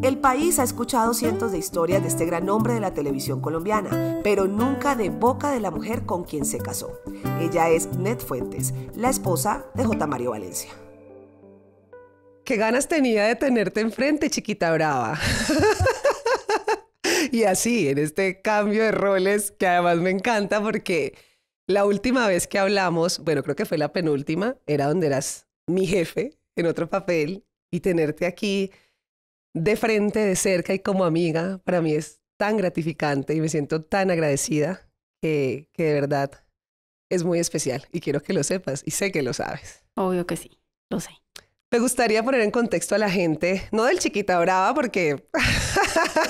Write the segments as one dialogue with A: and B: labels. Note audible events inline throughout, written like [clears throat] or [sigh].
A: El país ha escuchado cientos de historias de este gran hombre de la televisión colombiana, pero nunca de boca de la mujer con quien se casó. Ella es Ned Fuentes, la esposa de J. Mario Valencia. Qué ganas tenía de tenerte enfrente, chiquita brava. [laughs] y así, en este cambio de roles que además me encanta porque la última vez que hablamos, bueno, creo que fue la penúltima, era donde eras mi jefe en otro papel y tenerte aquí de frente, de cerca y como amiga, para mí es tan gratificante y me siento tan agradecida que, de verdad es muy especial y quiero que lo sepas y sé que lo sabes. Obvio que sí, lo sé. Me gustaría poner en contexto a la gente, no del chiquita brava porque...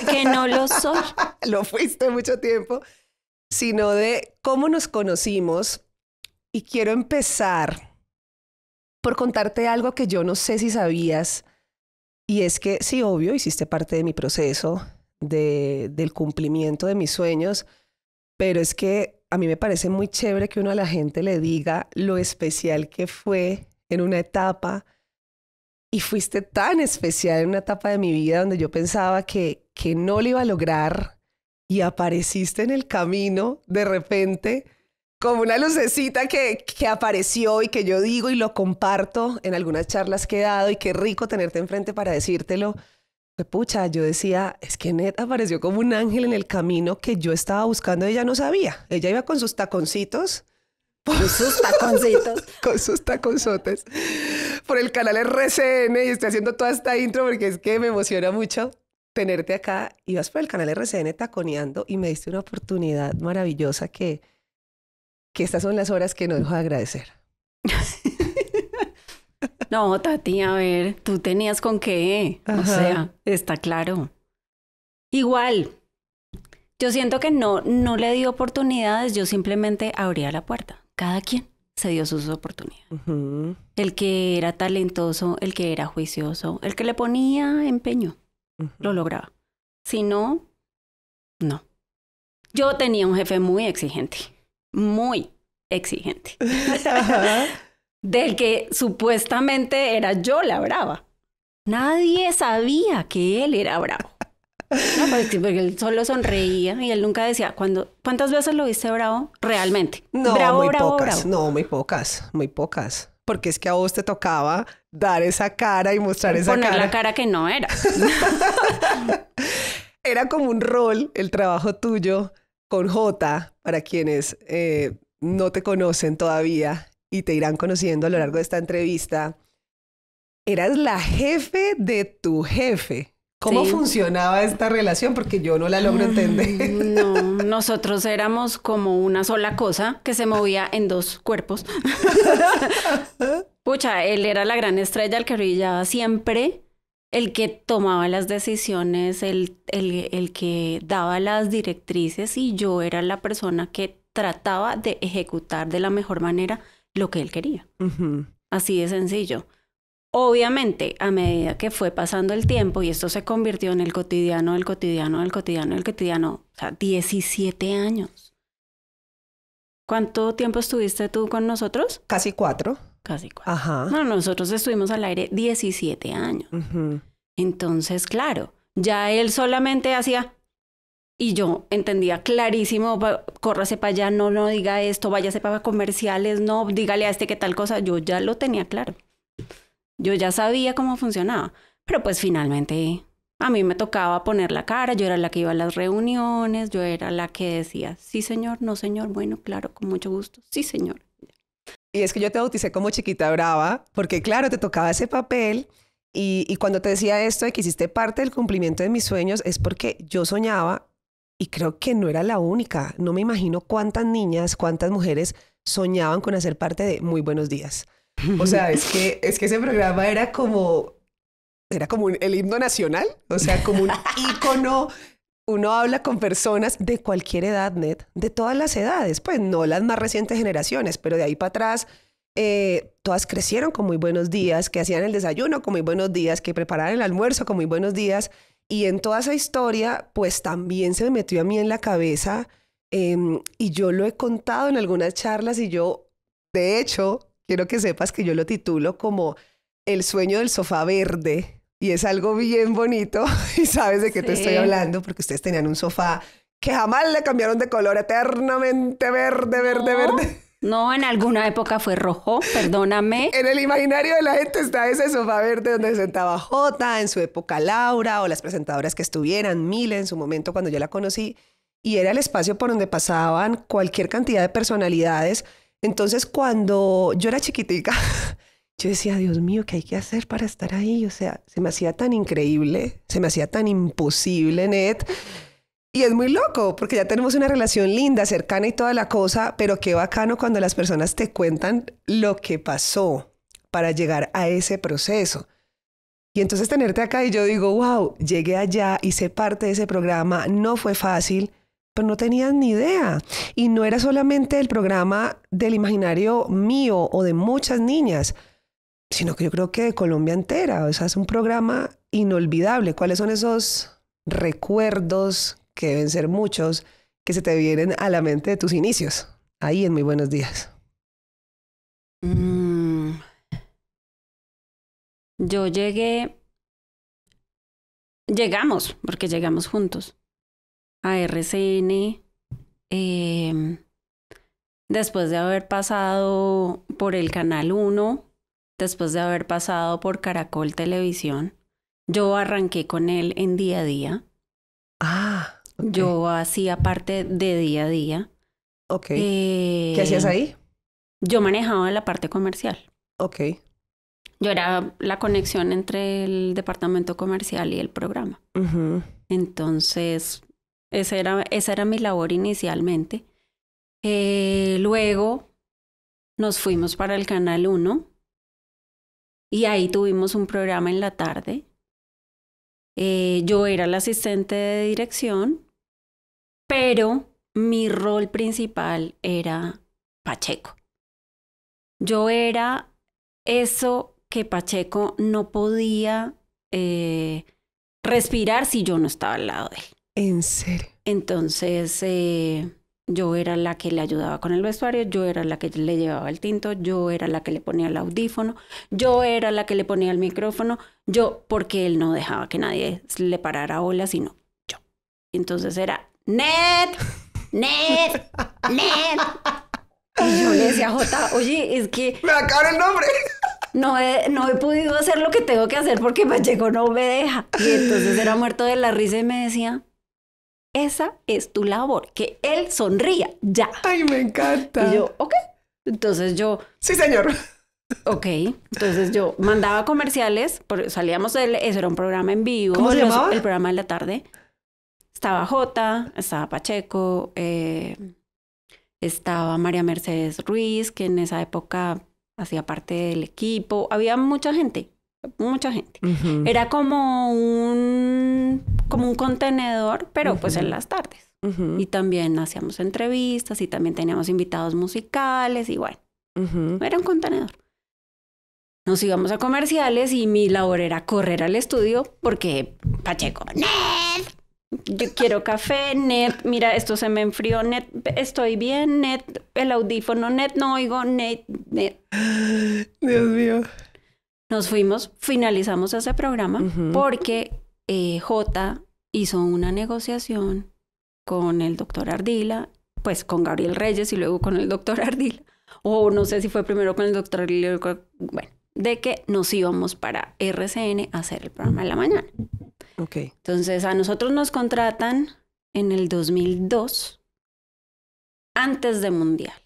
A: que no lo soy. [laughs] lo fuiste mucho tiempo, sino de cómo nos conocimos y quiero empezar por contarte algo que yo no sé si sabías y es que sí, obvio, hiciste parte de mi proceso, de, del cumplimiento de mis sueños, pero es que a mí me parece muy chévere que uno a la gente le diga lo especial que fue en una etapa. Y fuiste tan especial en una etapa de mi vida donde yo pensaba que, que no lo iba a lograr y apareciste en el camino de repente como una lucecita que, apareció y que yo digo y lo comparto en algunas charlas que he dado y qué rico tenerte enfrente para decírtelo. pues pucha, yo decía, es que Net apareció como un ángel en el camino que yo estaba buscando y ella no sabía. Ella iba con sus taconcitos. Con sus taconcitos. [laughs] con sus taconzotes. Por el canal RCN y estoy haciendo toda esta intro porque es que me emociona mucho tenerte acá. Ibas por el canal RCN taconeando y me diste una oportunidad maravillosa que que estas son las horas que no dejo de agradecer. [laughs]
B: no, Tati, a ver, tú tenías con qué, o sea, está claro. Igual, yo siento que no, no le di oportunidades, yo simplemente abría la puerta. Cada quien se dio sus oportunidades. El que era talentoso, el que era juicioso, el que le ponía empeño, lo lograba. Si no, no. Yo tenía un jefe muy exigente muy exigente. Del que supuestamente era yo la brava. Nadie sabía que él era bravo. Pues, porque él solo sonreía y él nunca decía, ¿cuántas veces lo viste bravo? Realmente. No, muy pocas.
A: No, muy pocas, muy pocas.
B: Porque es que a vos te tocaba dar esa cara y mostrar esa cara. Poner la cara que no era.
A: [laughs] era como un rol el trabajo tuyo con J, para quienes eh, no te conocen todavía y te irán conociendo a lo largo de esta entrevista, eras la jefe de tu jefe. ¿Cómo funcionaba esta relación? Porque yo no la logro entender. Mm, no, [laughs]
B: nosotros éramos como una sola cosa que se movía en dos cuerpos. [laughs] Pucha, él era la gran estrella, al que brillaba siempre el que tomaba las decisiones, el, que daba las directrices y yo era la persona que trataba de ejecutar de la mejor manera lo que él quería. Así de sencillo. Obviamente, a medida que fue pasando el tiempo y esto se convirtió en el cotidiano, el cotidiano, el cotidiano, el cotidiano, o sea, 17 años. ¿Cuánto tiempo estuviste tú con nosotros? Casi cuatro casi cuatro. nosotros estuvimos al aire 17 años. Entonces, claro, ya él solamente hacía... Y yo entendía clarísimo, córrase para allá, no, no diga esto, váyase para comerciales, no, dígale a este que tal cosa. Yo ya lo tenía claro. Yo ya sabía cómo funcionaba. Pero pues finalmente a mí me tocaba poner la cara, yo era la que iba a las reuniones, yo era la que decía, sí señor, no señor, bueno, claro, con mucho gusto, sí señor. Y es que yo te
A: bauticé como chiquita brava, porque claro, te tocaba ese papel. Y, cuando te decía esto de que hiciste parte del cumplimiento de mis sueños, es porque yo soñaba y creo que no era la única. No me imagino cuántas niñas, cuántas mujeres soñaban con hacer parte de Muy Buenos Días. O sea, es que, es que ese programa era como, era como el himno nacional, o sea, como un [laughs] ícono uno habla con personas de cualquier edad, Net, de todas las edades, pues no las más recientes generaciones, pero de ahí para atrás, eh, todas crecieron con muy buenos días, que hacían el desayuno con muy buenos días, que preparaban el almuerzo con muy buenos días. Y en toda esa historia, pues también se me metió a mí en la cabeza, em, y yo lo he contado en algunas charlas, y yo, de hecho, quiero que sepas que yo lo titulo como el sueño del sofá verde y es algo bien bonito [laughs] y sabes de qué te estoy hablando porque ustedes tenían un sofá que jamás le cambiaron de color, eternamente verde, verde, verde.
B: No, en alguna época fue rojo,
A: perdóname. [laughs] en el imaginario de la gente está ese sofá verde donde sentaba Jota, en su época Laura o las presentadoras que estuvieran, Mila en su momento cuando yo la conocí, y era el espacio por donde pasaban cualquier cantidad de personalidades. Entonces, cuando yo era chiquitica, [laughs] yo decía, Dios mío, ¿qué hay que hacer para estar ahí? O sea, se me hacía tan increíble, se me hacía tan imposible, Net. Y es muy loco, porque ya tenemos una relación linda, cercana y toda la cosa, pero qué bacano cuando las personas te cuentan lo que pasó para llegar a ese proceso. Y entonces tenerte acá y yo digo, wow, llegué allá, hice parte de ese programa, no fue fácil, pero no tenías ni idea. Y no era solamente el programa del imaginario mío o de muchas niñas sino que yo creo que de Colombia entera. O sea, es un programa inolvidable. ¿Cuáles son esos recuerdos, que deben ser muchos, que se te vienen a la mente de tus inicios? Ahí en Muy Buenos Días.
C: Mm. Yo llegué,
B: llegamos, porque llegamos juntos a RCN. Em, después de haber pasado por el Canal 1, después de haber pasado por Caracol Televisión. Yo arranqué con él en día a día. Ah. Yo hacía parte de día a día. Ok. ¿Qué eh, hacías ahí? Yo manejaba la parte comercial. Ok. Yo era la conexión entre el departamento comercial y el programa. Entonces, esa era, esa era mi labor inicialmente. Eh, luego nos fuimos para el Canal 1 y ahí tuvimos un programa en la tarde. Eh, yo era la asistente de dirección, pero mi rol principal era Pacheco. Yo era eso que Pacheco no podía eh, respirar si yo no estaba al lado de él. En serio. Entonces, eh, yo era la que le ayudaba con el vestuario, yo era la que le llevaba el tinto, yo era la que le ponía el audífono, yo era la que le ponía el micrófono, yo, porque él no dejaba que nadie le parara ola, sino yo. Entonces era, net, net, net. Y yo le decía a Jota, oye, es que... [laughs] Me el nombre. No he, no he podido hacer lo que tengo que hacer porque Pacheco no me deja. Y entonces era muerto de la risa y me decía, esa es tu labor, que él sonría, ya. Ay, me encanta. Y yo, ok. Entonces yo... Sí, señor. Ok, entonces yo mandaba comerciales, salíamos él, eso era un programa en vivo, llamaba? el programa de la tarde. Estaba Jota, estaba Pacheco, eh, estaba María Mercedes Ruiz, que en esa época hacía parte del equipo, había mucha gente mucha gente. Era como un, como un contenedor, pero pues en las tardes. Y también hacíamos entrevistas y también teníamos invitados musicales y bueno, era un contenedor. Nos íbamos a comerciales y mi labor era correr al estudio porque Pacheco, ¡Ned! Yo quiero café, ¡Net! mira, esto se me enfrió, ¡Net! estoy bien, ¡Net! el audífono, ¡Net! no oigo, ¡Net! Ned. [gasps] Dios mío. Nos fuimos, finalizamos ese programa porque eh, J hizo una negociación con el doctor Ardila, pues con Gabriel Reyes y luego con el doctor Ardila, o no sé si fue primero con el doctor Ardila, bueno, de que nos íbamos para RCN a hacer el programa de la mañana. Ok. Entonces a nosotros nos contratan en el 2002, antes de Mundial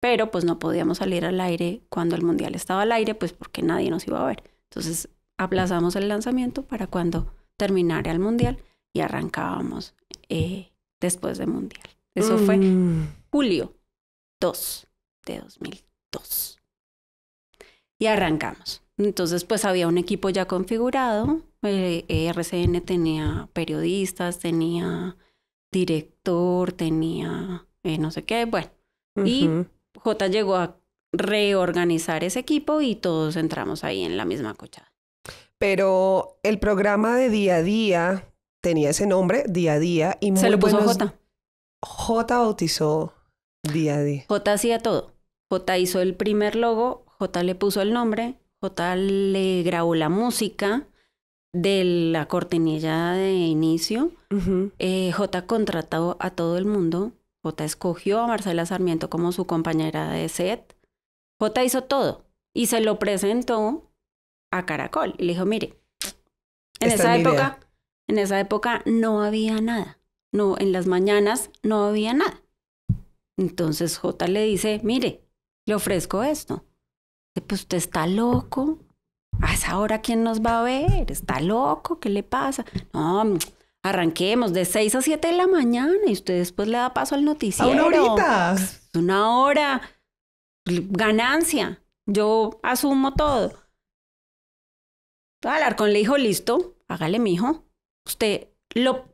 B: pero pues no podíamos salir al aire cuando el mundial estaba al aire, pues porque nadie nos iba a ver. Entonces aplazamos el lanzamiento para cuando terminara el mundial y arrancábamos eh, después del mundial. Eso fue mm. julio 2 de 2002. Y arrancamos. Entonces, pues había un equipo ya configurado. Eh, RCN tenía periodistas, tenía director, tenía eh, no sé qué, bueno. Y J llegó a reorganizar ese equipo y todos entramos ahí en la misma cochada.
A: Pero el programa de día a día tenía ese nombre, día a día, y muy Se lo puso J. J bautizó día a día.
B: J hacía todo. J hizo el primer logo, J le puso el nombre, J le grabó la música de la cortinilla de inicio. Eh, J contrató a todo el mundo. Jota escogió a Marcela Sarmiento como su compañera de set. J hizo todo y se lo presentó a Caracol y le dijo, mire, en esa época, en esa época no había nada, no, en las mañanas no había nada. Entonces J le dice, mire, le ofrezco esto. pues usted está loco. A ahora quién nos va a ver, está loco, ¿qué le pasa? No, arranquemos de 6 a 7 de la mañana y usted después le da paso al noticiero. A una pues, Una hora. Ganancia. Yo asumo todo. con le dijo, listo, hágale, mijo. Usted, lo,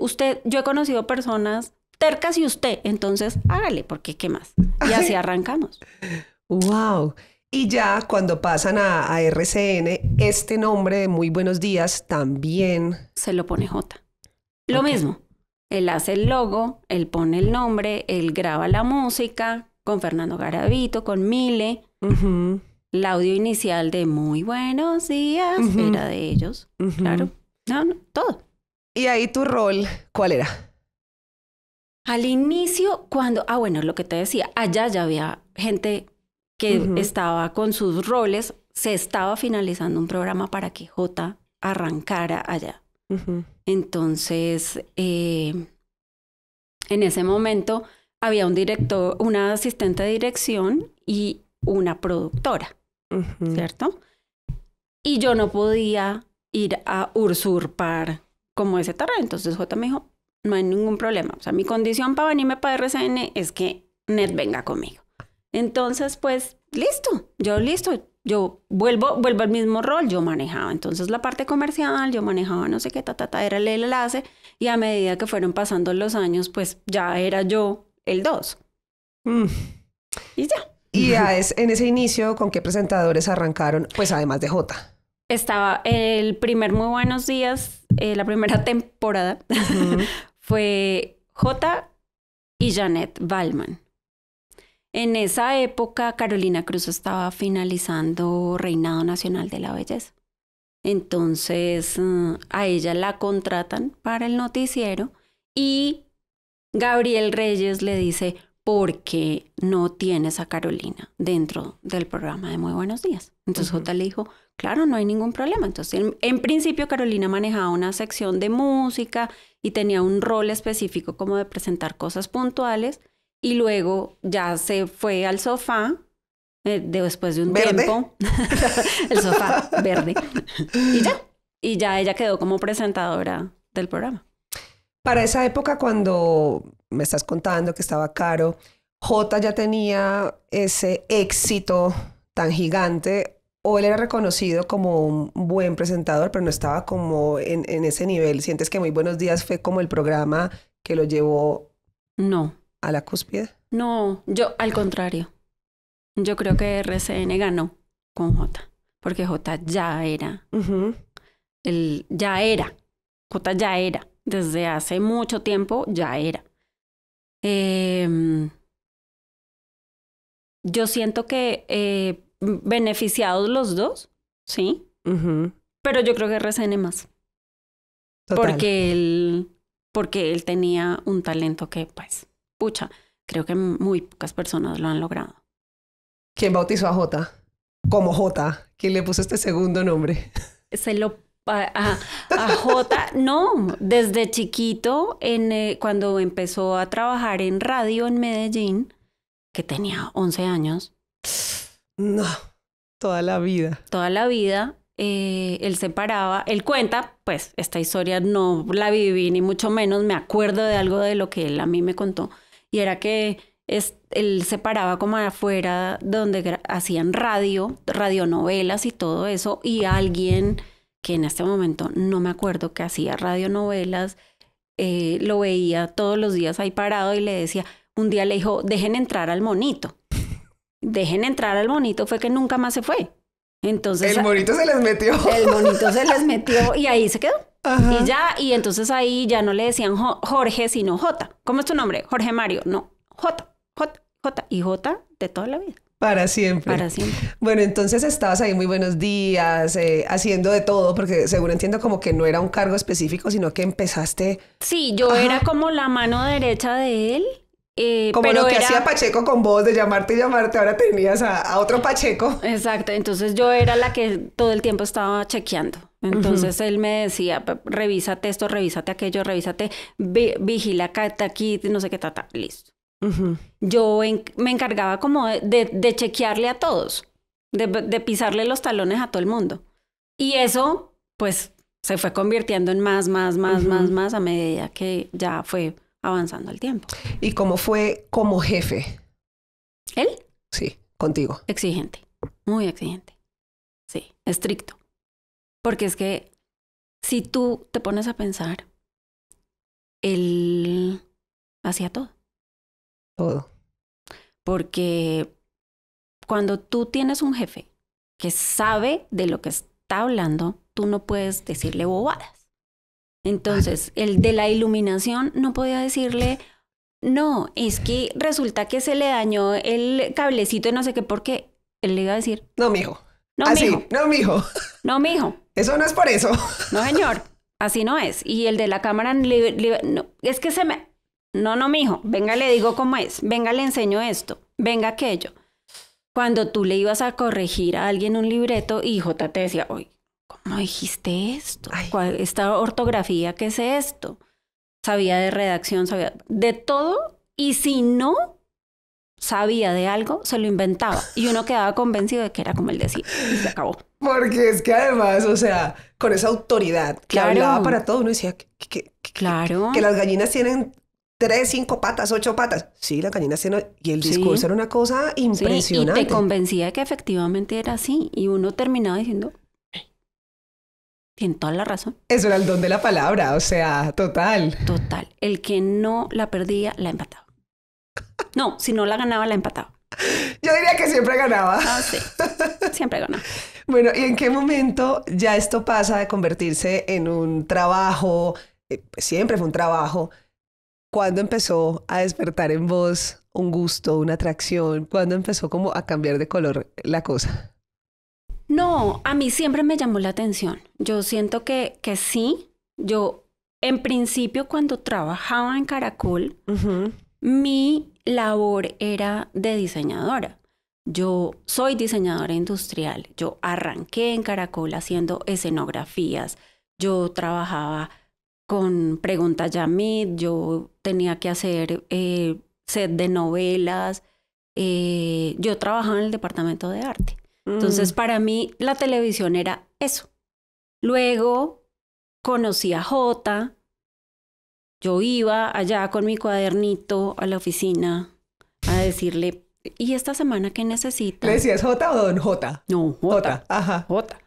B: usted, yo he conocido personas tercas y usted, entonces hágale, porque qué más. Y así [laughs] arrancamos.
A: wow. Y ya cuando pasan a, RCN, este nombre de Muy Buenos Días también...
B: Se lo pone J. Lo mismo. Él hace el logo, él pone el nombre, él graba la música con Fernando Garavito, con Mile. El audio inicial de Muy buenos días era de ellos. Claro. No, no, todo. ¿Y ahí tu rol cuál era? Al inicio, cuando, ah, bueno, lo que te decía, allá ya había gente que estaba con sus roles, se estaba finalizando un programa para que J arrancara allá. Entonces, eh, en ese momento había un director, una asistente de dirección y una productora, ¿cierto? Y yo no podía ir a usurpar como ese terreno. Entonces J me dijo, no hay ningún problema. O sea, mi condición para venirme para RCN es que Ned venga conmigo. Entonces, pues, listo, yo listo, yo vuelvo, vuelvo al mismo rol, yo manejaba entonces la parte comercial, yo manejaba no sé qué, ta, era el enlace y a medida que fueron pasando los años, pues ya era yo el dos. Mm. Y ya.
A: Y ya es, en ese inicio, ¿con qué presentadores arrancaron? Pues además de J.
B: Estaba el primer Muy Buenos Días, eh, la primera [laughs] temporada, fue J y Janet Ballman. En esa época Carolina Cruz estaba finalizando Reinado Nacional de la Belleza. Entonces mm, a ella la contratan para el noticiero y Gabriel Reyes le dice, ¿por qué no tienes a Carolina dentro del programa de Muy Buenos Días? Entonces Jota le dijo, claro, no hay ningún problema. Entonces en principio Carolina manejaba una sección de música y tenía un rol específico como de presentar cosas puntuales y luego ya se fue al sofá eh, después de un tiempo. [laughs] el sofá verde. Y ya. Y ya ella quedó como presentadora del programa.
A: Para esa época, cuando me estás contando que estaba caro, J ya tenía ese éxito tan gigante. O él era reconocido como un buen presentador, pero no estaba como en ese nivel. Sientes que Muy Buenos Días fue como el programa que lo llevó. No, a la cúspide?
B: No, yo al contrario. Yo creo que RCN ganó con J, porque J ya era. ya era. J ya era. Desde hace mucho tiempo ya era. Em, yo siento que eh, beneficiados los dos, ¿sí? Pero yo creo que RCN más. Porque él, porque él tenía un talento que, pues, pucha, creo que muy pocas personas lo han logrado. ¿Quién bautizó a Jota?
A: Como Jota, ¿quién le puso este segundo nombre?
B: [laughs] Se lo a, a, Jota, no, desde chiquito, en, eh, cuando empezó a trabajar en radio en Medellín, que tenía 11 años. No, toda la vida. Toda la vida, eh, él se paraba, él cuenta, pues esta historia no la viví, ni mucho menos me acuerdo de algo de lo que él a mí me contó, y era que él se paraba como afuera donde hacían radio, radionovelas y todo eso, y alguien que en este momento no me acuerdo que hacía radionovelas, eh, lo veía todos los días ahí parado y le decía, un día le dijo, dejen entrar al monito. Dejen entrar al monito, fue que nunca más se fue. Entonces... El monito se les metió. El monito se les [laughs] metió y ahí se quedó. Y ya, y entonces ahí ya no le decían Jorge, sino J. ¿Cómo es tu nombre? Jorge Mario. No, J, J, J. Y J de toda la vida.
A: Para siempre. Para siempre. Bueno, entonces estabas ahí muy buenos días, eh, haciendo de todo, porque según entiendo como que no era un cargo específico, sino que empezaste.
B: Sí, yo era como la mano derecha de él eh, como lo que hacía Pacheco con vos, de llamarte y llamarte, ahora tenías a, otro Pacheco. Exacto, entonces yo era la que todo el tiempo estaba chequeando. Entonces él me decía, revísate esto, revísate aquello, revísate, vigila, vigila aquí, no sé qué, tata, listo. Yo me encargaba como de, chequearle a todos, de, pisarle los talones a todo el mundo. Y eso, pues, se fue convirtiendo en más, más, más, más, más a medida que ya fue avanzando el tiempo. ¿Y cómo
C: fue como jefe? ¿Él? Sí, contigo. Exigente, muy exigente. Sí, estricto. Porque es que si tú
B: te pones a pensar, él hacía todo. Todo. Porque cuando tú tienes un jefe que sabe de lo que está hablando, tú no puedes decirle bobadas. Entonces, el de la iluminación no podía decirle, no, es que resulta que se le dañó el cablecito y no sé qué, porque él le iba a decir, no, mijo. No, así, mijo. No, mijo. No, mijo. Eso no es por eso. No, señor. Así no es. Y el de la cámara, no, es que se me... No, no, mijo. Venga, le digo cómo es. Venga, le enseño esto. Venga, aquello. Cuando tú le ibas a corregir a alguien un libreto y J te decía, oye, ¿cómo dijiste esto? ¿Cuál, ¿Esta ortografía qué es esto? Sabía de redacción, sabía de todo y si no sabía de algo, se lo inventaba y uno quedaba convencido de que era como él decía y se acabó.
A: Porque es que además, o sea, con esa autoridad que claro. hablaba para
B: todo, uno decía que, claro.
A: Que, las gallinas tienen tres, cinco patas, ocho patas. Sí, las gallinas tienen... Y el discurso era una cosa impresionante. y te
B: convencía de que efectivamente era así. Y uno terminaba diciendo, en toda la razón. Eso era el don de la palabra, o sea, total. Total. El que no la perdía, la empataba. [laughs] No, si no la ganaba, la empataba. Yo diría que siempre ganaba. Ah, sí. Siempre ganaba.
A: [laughs] bueno, ¿y en qué momento ya esto pasa de convertirse en un trabajo? Eh, pues siempre fue un trabajo. ¿Cuándo empezó a despertar en vos un gusto, una atracción? ¿Cuándo empezó como a cambiar de color la cosa?
B: No, a mí siempre me llamó la atención. Yo siento que, sí. Yo, en principio, cuando trabajaba en Caracol, mi labor era de diseñadora. Yo soy diseñadora industrial. Yo arranqué en Caracol haciendo escenografías. Yo trabajaba con Pregunta Yamit. Yo tenía que hacer eh, set de novelas. Eh, yo trabajaba en el departamento de arte. Entonces, mm. para mí, la televisión era eso. Luego conocí a Jota. Yo iba allá con mi cuadernito a la oficina a decirle, ¿y esta semana qué necesita? ¿Le decías
A: Jota o don Jota?
B: No, Jota. Jota. Ajá. Jota.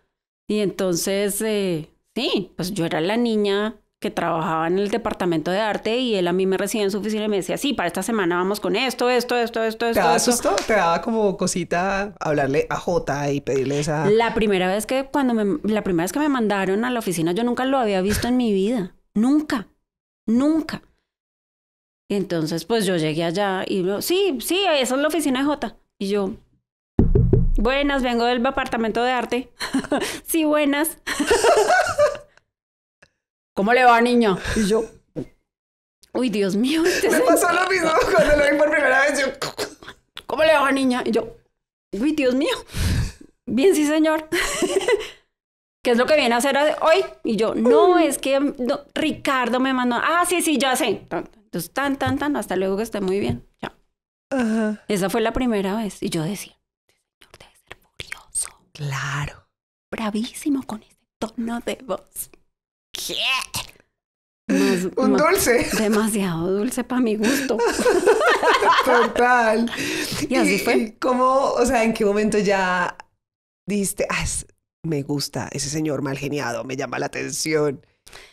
B: Y entonces, eh, sí, pues yo era la niña que trabajaba en el departamento de arte y él a mí me recibía en su oficina y me decía, sí, para esta semana vamos con esto, esto, esto, esto, esto. ¿Te daba susto?
A: ¿Te daba como cosita hablarle a Jota y pedirle esa...? La
B: primera vez que cuando me, la primera vez que me mandaron a la oficina yo nunca lo había visto en mi vida. Nunca. Nunca. Entonces, pues yo llegué allá y yo, sí, sí, esa es la oficina de Jota. Y yo, buenas, vengo del departamento de arte. [laughs] sí, buenas. [laughs] ¿Cómo le va, niño? Y yo, uy, Dios mío. Me pasó lo mismo cuando lo vi por primera vez. ¿cómo le va, niña? Y yo, uy, Dios mío. Bien, sí, señor. ¿Qué es lo que viene a hacer hoy? Y yo, no, es que Ricardo me mandó. Ah, sí, sí, ya sé. Entonces, tan, tan, tan, hasta luego que esté muy bien. Ya. Esa fue la primera vez. Y yo decía, este señor debe
C: ser furioso.
B: Claro. Bravísimo con ese tono de voz.
C: ¿Qué? un dulce.
B: Demasiado dulce para mi gusto.
A: [laughs] Total. y así fue. ¿Cómo, o sea, en qué momento ya diste ah, me gusta ese señor mal geniado, me llama la atención?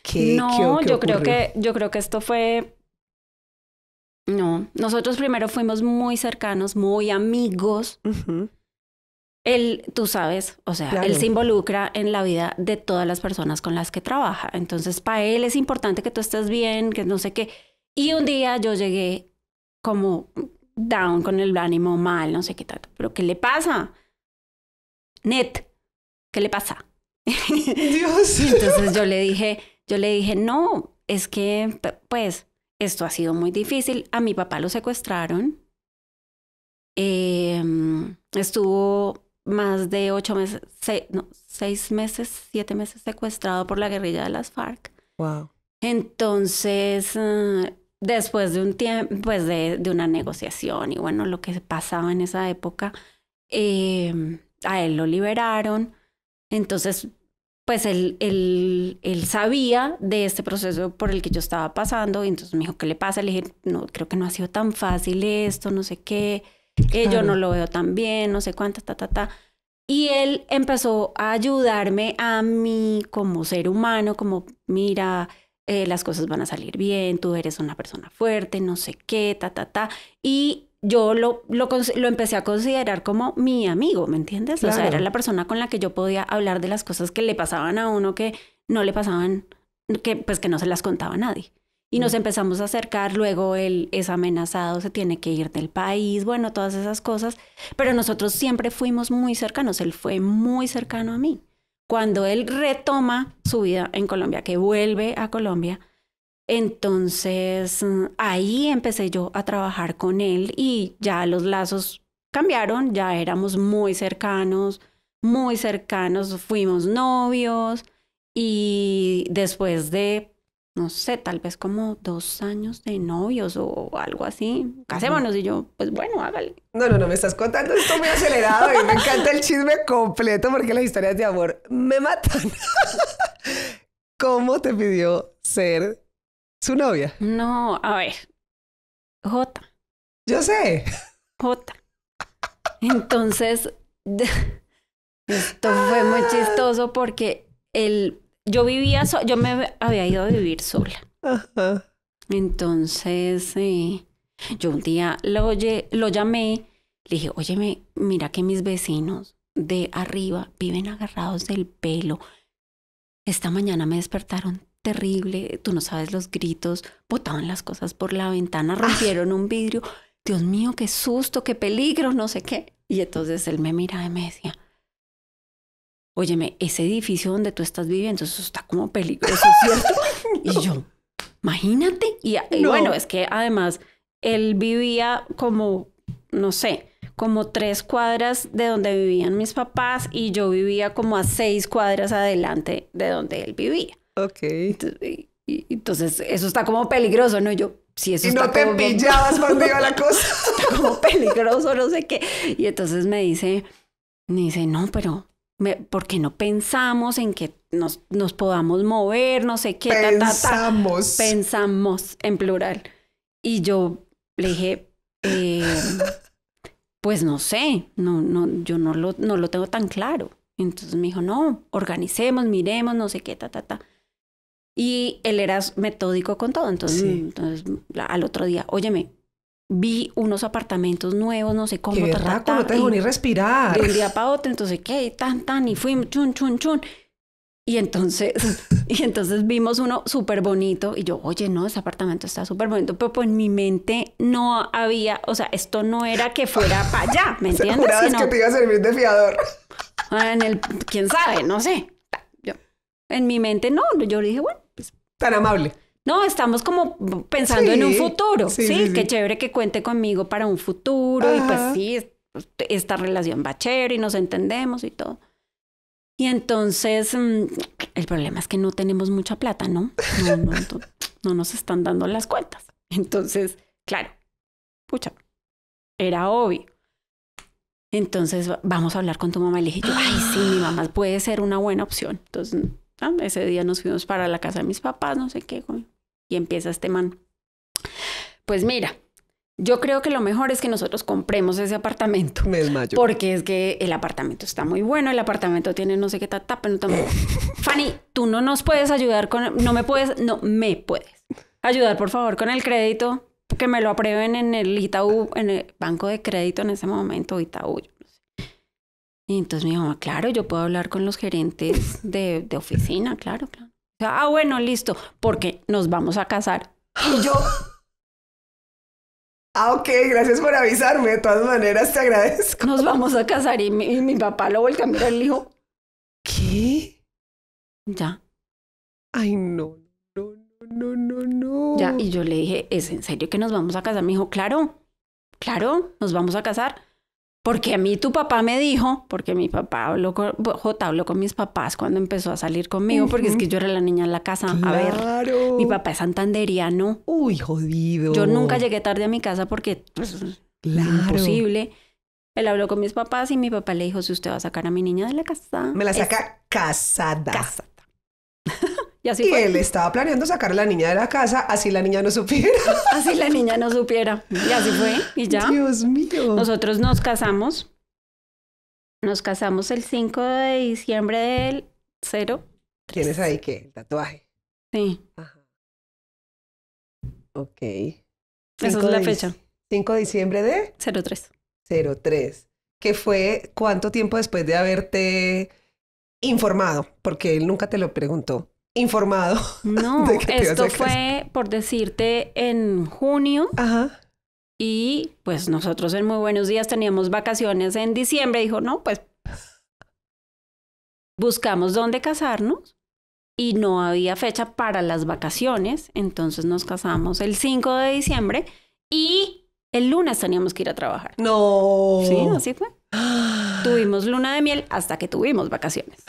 B: ¿Qué, no, yo creo que yo creo que esto fue no, nosotros primero fuimos muy cercanos, muy amigos él, tú sabes, o sea, él se involucra en la vida de todas las personas con las que trabaja. Entonces, para él es importante que tú estés bien, que no sé qué. Y un día yo llegué como down con el ánimo mal, no sé qué tal. Pero ¿qué le pasa? Net, ¿qué le pasa? [laughs] Dios. entonces yo le dije, yo le dije, no, es que, pues, esto ha sido muy difícil. A mi papá lo secuestraron. Em, estuvo más de ocho meses, no, seis meses, siete meses secuestrado por la guerrilla de las FARC. Wow. Entonces, ah, después de un tiempo, pues de, de, una negociación y bueno, lo que pasaba en esa época, eh, a él lo liberaron. Entonces, pues él, él, sabía de este proceso por el que yo estaba pasando y entonces me dijo, ¿qué le pasa? Le dije, no, creo que no ha sido tan fácil esto, no sé qué. Ello yo no lo veo tan bien, no sé cuántas, ta, ta, ta. Y él empezó a ayudarme a mí como ser humano, como, mira, eh, las cosas van a salir bien, tú eres una persona fuerte, no sé qué, ta, ta, ta. Y yo lo, lo, empecé a considerar como mi amigo, ¿me entiendes? O sea, era la persona con la que yo podía hablar de las cosas que le pasaban a uno que no le pasaban, que pues que no se las contaba a nadie y nos empezamos a acercar, luego él es amenazado, se tiene que ir del país, bueno, todas esas cosas, pero nosotros siempre fuimos muy cercanos, él fue muy cercano a mí. Cuando él retoma su vida en Colombia, que vuelve a Colombia, entonces mm, ahí empecé yo a trabajar con él y ya los lazos cambiaron, ya éramos muy cercanos, muy cercanos, fuimos novios y después de no sé, tal vez como dos años de novios o algo así. Casémonos. Y yo, pues bueno, hágale. No, no, no,
A: me estás contando esto muy acelerado y me encanta el chisme completo porque las historias de amor me matan. [laughs] ¿Cómo te
B: pidió ser su novia? No, a ver. J. Yo sé. J. Entonces, [laughs] esto fue muy chistoso porque el yo vivía, yo me había ido a vivir sola. Ajá. Entonces, eh, yo un día lo, oye, lo llamé, le dije, óyeme, mira que mis vecinos de arriba viven agarrados del pelo. Esta mañana me despertaron terrible, tú no sabes los gritos, botaban las cosas por la ventana, ah. rompieron un vidrio. Dios mío, qué susto, qué peligro, no sé qué. Y entonces él me miraba y me decía, óyeme, ese edificio donde tú estás viviendo, eso está como peligroso, [laughs] ¿cierto? Y yo, imagínate. Y, bueno, es que además él vivía como, no sé, como tres cuadras de donde vivían mis papás y yo vivía como a seis cuadras adelante de donde él vivía. Ok. Entonces, y, entonces eso está como peligroso, ¿no? yo, si eso y no te pillabas cuando [laughs] la cosa. Está como peligroso, no sé qué. Y entonces me dice, me dice, no, pero porque no pensamos en que nos, nos, podamos mover, no sé qué. Pensamos. Ta, ta, Pensamos en plural. Y yo le dije, eh, [laughs] pues no sé, no, no, yo no lo, no lo tengo tan claro. Entonces me dijo, no, organicemos, miremos, no sé qué, ta, ta, ta. Y él era metódico con todo. Entonces, entonces al otro día, óyeme, vi unos apartamentos nuevos, no sé cómo. Qué ta, no te ni
A: respirar. De un día
B: para otro, entonces, ¿qué? Tan, tan, y fuimos, chun, chun, chun. Y entonces, [laughs] y entonces vimos uno súper bonito y yo, oye, no, ese apartamento está súper bonito, pero pues en mi mente no había, o sea, esto no era que fuera para allá, ¿me [laughs] entiendes? que te iba a servir de fiador. [laughs] Ah, en el, quién sabe, no sé. Yo, en mi mente no, yo dije, bueno, pues... Tan amable. No, estamos como pensando en un futuro, sí, Qué chévere que cuente conmigo para un futuro y pues sí, esta relación va chévere y nos entendemos y todo. Y entonces, mm, el problema es que no tenemos mucha plata, ¿no? No, no, nos están dando las cuentas. Entonces, claro, pucha, era obvio. Entonces, vamos a hablar con tu mamá. Y le dije ay, sí, mi mamá puede ser una buena opción. Entonces, ese día nos fuimos para la casa de mis papás, no sé qué, y empieza este man. Pues mira, yo creo que lo mejor es que nosotros compremos ese apartamento. Porque es que el apartamento está muy bueno, el apartamento tiene no sé qué tapa, también. [laughs] Fanny, tú no nos puedes ayudar con, no me puedes, no me puedes ayudar por favor con el crédito que me lo aprueben en el Itaú, en el banco de crédito en ese momento, Itaú, y entonces mi mamá, claro, yo puedo hablar con los gerentes [laughs] de, oficina, claro, claro. O sea, ah, bueno, listo, porque nos vamos a casar. Y yo... [gasps] Ah, ok, gracias por avisarme. De todas maneras, te agradezco. Nos [laughs] vamos a casar y mi, papá lo volcó a mirar y le dijo, ¿qué? Ya. Ay, no,
A: no, no, no, no. Ya, y
B: yo le dije, ¿es en serio que nos vamos a casar? Me dijo, claro, claro, nos vamos a casar. Porque a mí tu papá me dijo, porque mi papá habló con, J habló con mis papás cuando empezó a salir conmigo, porque es que yo era la niña en la casa. A ver, mi papá es santanderiano. Uy, jodido. Yo nunca llegué tarde a mi casa porque es pues, imposible. Él habló con mis papás y mi papá le dijo, si usted va a sacar a mi niña de la casa. Me la saca
A: casada. Y él estaba planeando sacar a la niña de la casa, así la niña no supiera. [laughs] Así la niña no supiera. Y así fue,
B: y ya. Dios mío. Nosotros nos casamos. Nos casamos el 5 de diciembre del 0.
A: ¿Tienes ahí qué? ¿El
B: tatuaje? Sí. Ajá.
A: Ok. Esa
B: es la fecha. 5
A: de diciembre de 03. 03. ¿Qué fue cuánto tiempo después de haberte informado, porque él nunca te lo preguntó informado. [laughs] No,
B: [laughs] esto fue, por decirte, en junio. Ajá. Y pues nosotros en Muy Buenos Días teníamos vacaciones en diciembre. Dijo, no, pues buscamos dónde casarnos y no había fecha para las vacaciones. Entonces nos casamos el 5 de diciembre y el lunes teníamos que ir a trabajar.
A: No. Sí, así fue.
B: Tuvimos luna de miel hasta
A: que tuvimos vacaciones.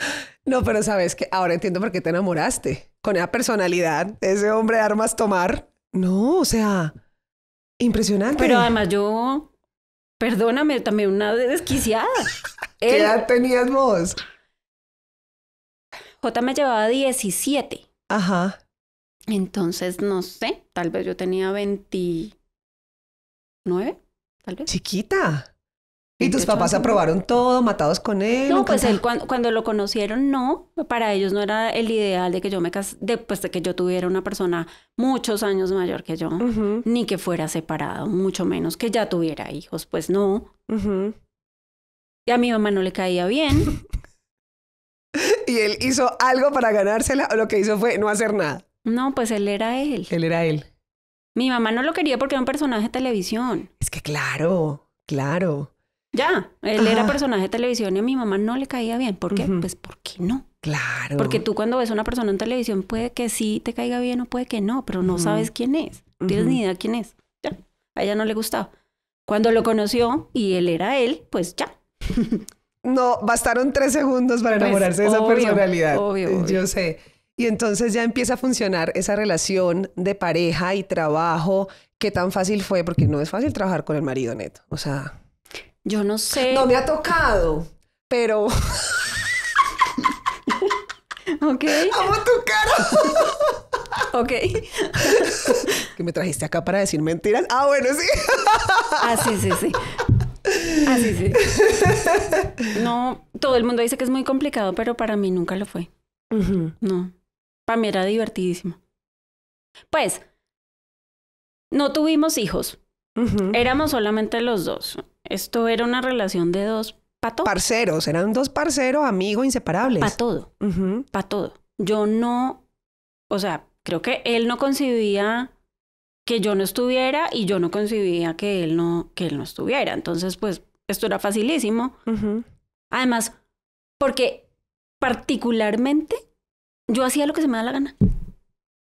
A: No, pero sabes que ahora entiendo por qué te enamoraste. Con esa personalidad, ese hombre armas tomar. No, o sea, impresionante. Pero además
B: yo, perdóname, también una desquiciada. [laughs] ¿Qué edad tenías vos? J me llevaba 17. Ajá. Entonces, no sé, tal vez yo tenía 29, tal vez.
A: Chiquita.
B: ¿Y tus papás aprobaron
A: todo, matados con él? No, pues él
B: cuando, lo conocieron, no. Para ellos no era el ideal de que yo me cas pues, de que yo tuviera una persona muchos años mayor que yo, ni que fuera separado, mucho menos que ya tuviera hijos, pues no. Y a mi mamá no le caía bien.
A: [laughs] y él hizo algo para ganársela o lo que hizo fue no hacer nada.
B: No, pues él era él. Él era él. Mi mamá no lo quería porque era un personaje de televisión. Es
A: que claro, claro.
B: Ya, él era personaje de televisión y a mi mamá no le caía bien. ¿Por qué? Pues porque no. Claro. Porque tú cuando ves a una persona en televisión puede que sí te caiga bien o puede que no, pero no sabes quién es. No tienes ni idea quién es. Ya, a ella no le gustaba. Cuando lo conoció y él era él, pues ya. [laughs]
A: no, bastaron tres segundos para pues, enamorarse de esa personalidad. Obvio, eh, obvio. Yo sé. Y entonces ya empieza a funcionar esa relación de pareja y trabajo. ¿Qué tan fácil fue? Porque no es fácil trabajar con el marido neto. O sea, yo no sé. No me ha tocado, pero. ok.
B: Amo tu cara. Ok. [laughs]
A: que me trajiste acá para decir mentiras. Ah, bueno, sí. ah, sí, sí, sí.
B: Ah, sí, sí. No, todo el mundo dice que es muy complicado, pero para mí nunca lo fue. No. Para mí era divertidísimo. Pues, no tuvimos hijos. Éramos solamente los dos. Esto era una relación de dos para
A: todos Parceros, eran dos parceros, amigos inseparables. Para todo,
B: mhm, para todo. Yo no, o sea, creo que él no concibía que yo no estuviera y yo no concibía que él no, que él no estuviera. Entonces, pues, esto era facilísimo. Además, porque particularmente yo hacía lo que se me da la gana.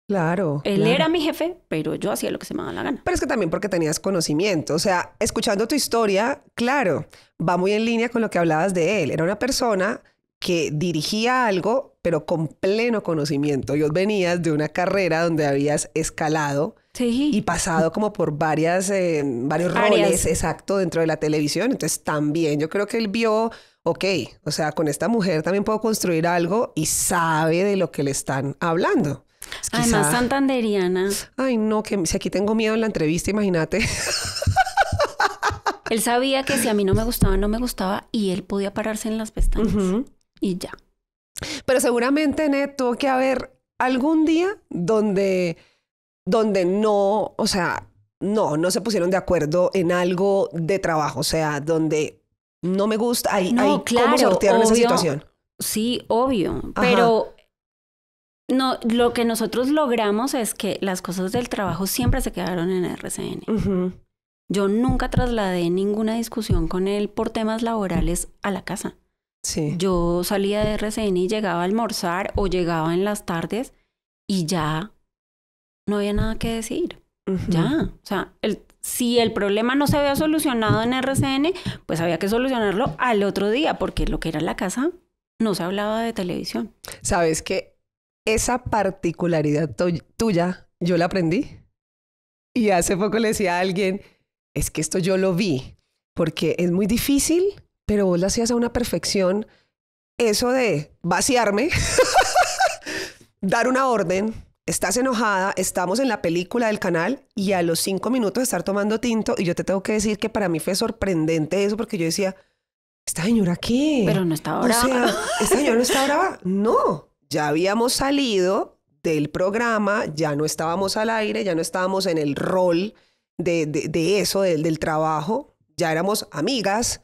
A: Claro. Él era mi
B: jefe, pero yo hacía lo que se me daba la gana.
A: Pero es que también porque tenías conocimiento. O sea, escuchando tu historia, claro, va muy en línea con lo que hablabas de él. Era una persona que dirigía algo, pero con pleno conocimiento. yo vos venías de una carrera donde habías escalado y pasado como por varias, eh, varios roles, exacto, dentro de la televisión. Entonces también yo creo que él vio, ok, o sea, con esta mujer también puedo construir algo y sabe de lo que le están hablando. Además,
B: santanderiana. Ay, no, que si aquí tengo miedo en la entrevista, imagínate. él sabía que si a mí no me gustaba, no me gustaba y él podía pararse en las pestañas. Y ya.
A: Pero seguramente, neto tuvo que haber algún día donde, donde no, o sea, no, no se pusieron de acuerdo en algo de trabajo, o sea, donde no me gusta, hay, claro, cómo sortearon esa situación.
B: Sí, obvio, pero no, lo que nosotros logramos es que las cosas del trabajo siempre se quedaron en RCN. Yo nunca trasladé ninguna discusión con él por temas laborales a la casa. Sí. Yo salía de RCN y llegaba a almorzar o llegaba en las tardes y ya no había nada que decir. Ya, o sea, si el problema no se había solucionado en RCN, pues había que solucionarlo al otro día, porque lo que era la casa no se hablaba de televisión.
A: Sabes que esa particularidad tuya, yo la aprendí. Y hace poco le decía a alguien, es que esto yo lo vi, porque es muy difícil, pero vos lo hacías a una perfección. Eso de vaciarme, [laughs] dar una orden, estás enojada, estamos en la película del canal y a los cinco minutos de estar tomando tinto, y yo te tengo que decir que para mí fue sorprendente eso, porque yo decía, ¿esta señora aquí Pero no estaba brava. O sea, ¿esta señora no está brava? No ya habíamos salido del programa, ya no estábamos al aire, ya no estábamos en el rol de, eso, del, del trabajo, ya éramos amigas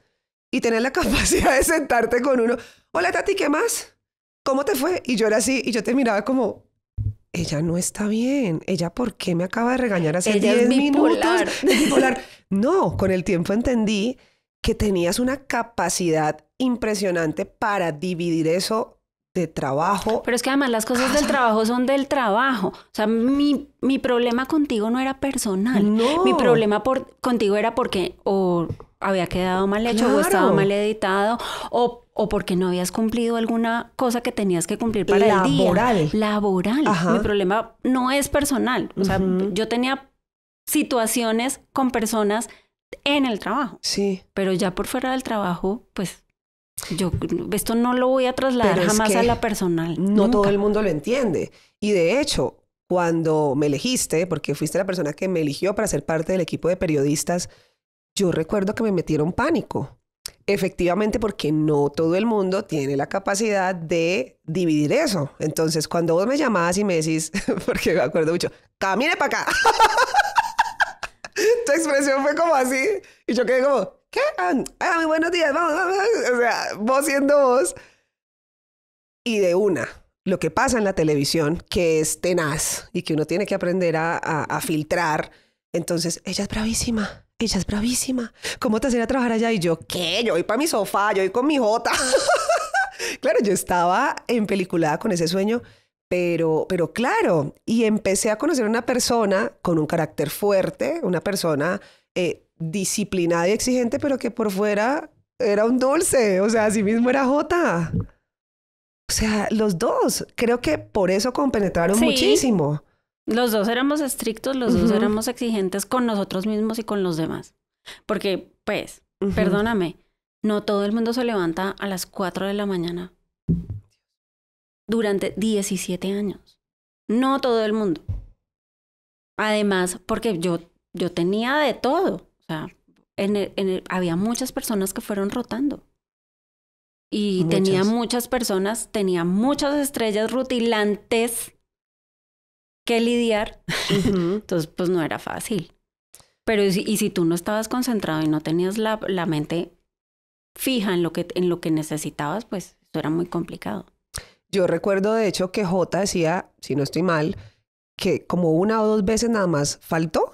A: y tener la [laughs] capacidad de sentarte con uno, hola Tati, ¿qué más? ¿Cómo te fue? Y yo era así, y yo te miraba como, ella no está bien. Ella, ¿por qué me acaba de regañar hace 10 minutos? [laughs] No, con el tiempo entendí que tenías una capacidad impresionante para
B: dividir eso de trabajo. Pero es que además las cosas del trabajo son del trabajo. O sea, mi, problema contigo no era personal. Mi problema contigo era porque o había quedado mal hecho o estaba mal editado o, porque no habías cumplido alguna cosa que tenías que cumplir para el día. Laboral. Laboral. Mi problema no es personal. O sea, yo tenía situaciones con personas en el trabajo. Sí. Pero ya por fuera del trabajo, pues yo esto no lo voy a trasladar jamás a la personal. No todo el
A: mundo lo entiende. Y de hecho, cuando me elegiste, porque fuiste la persona que me eligió para ser parte del equipo de periodistas, yo recuerdo que me metieron pánico. Efectivamente, porque no todo el mundo tiene la capacidad de dividir eso. Entonces, cuando vos me llamabas y me decís, [laughs] porque me acuerdo mucho, camine para acá. [laughs] tu expresión fue como así, y yo quedé como, ¿Qué? Ah, ah, muy buenos días, vamos, vamos, O sea, vos siendo vos. Y de una, lo que pasa en la televisión, que es tenaz y que uno tiene que aprender a, filtrar. Entonces, ella es bravísima, ella es bravísima. ¿Cómo te hacía trabajar allá? Y yo, ¿qué? Yo voy para mi sofá, yo voy con mi jota. [laughs] claro, yo estaba en peliculada con ese sueño, pero, pero claro, y empecé a conocer a una persona con un carácter fuerte, una persona eh, disciplinada y exigente, pero que por fuera era un dulce, o sea, así mismo era Jota. O sea, los dos, creo que por eso compenetraron muchísimo.
B: Los dos éramos estrictos, los dos éramos exigentes con nosotros mismos y con los demás. Porque, pues, perdóname, no todo el mundo se levanta a las 4 de la mañana durante 17 años. No todo el mundo. Además, porque yo, yo tenía de todo sea, había muchas personas que fueron rotando. Y tenía muchas personas, tenía muchas estrellas rutilantes que lidiar. [laughs] Entonces, pues no era fácil. Pero y si, tú no estabas concentrado y no tenías la, mente fija en lo, que, en lo que necesitabas, pues eso era muy complicado.
A: Yo recuerdo, de hecho, que J decía, si no estoy mal, que como una o dos veces nada más faltó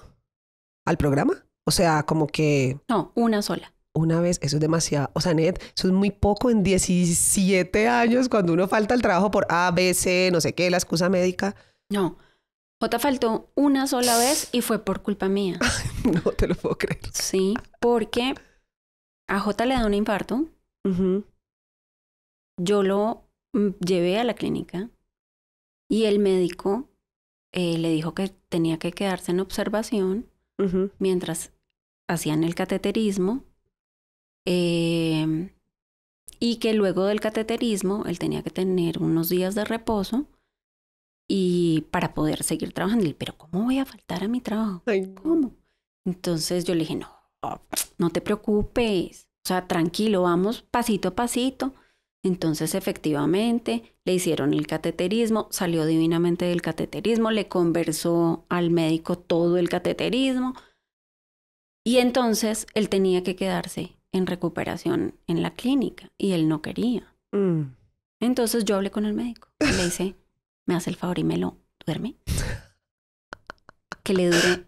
A: al programa. O sea, como que... No, una sola. Una vez, eso es demasiado. O sea, Ned, eso es muy poco en 17 años cuando uno falta al trabajo por A, B, C, no sé qué, la excusa médica.
B: No. J faltó una sola vez y fue por culpa mía. [laughs] no te lo puedo creer. Sí, porque a J le da un infarto. Yo lo mm, llevé a la clínica y el médico eh, le dijo que tenía que quedarse en observación mientras hacían el cateterismo em, y que luego del cateterismo él tenía que tener unos días de reposo y para poder seguir trabajando. Pero ¿cómo voy a faltar a mi trabajo? ¿Cómo? Entonces yo le dije, no, no te preocupes, o sea, tranquilo, vamos pasito a pasito. Entonces, efectivamente, le hicieron el cateterismo, salió divinamente del cateterismo, le conversó al médico todo el cateterismo, y entonces él tenía que quedarse en recuperación en la clínica y él no quería. Mm. Entonces yo hablé con el médico y le dice me hace el favor y me lo duerme. Que le dure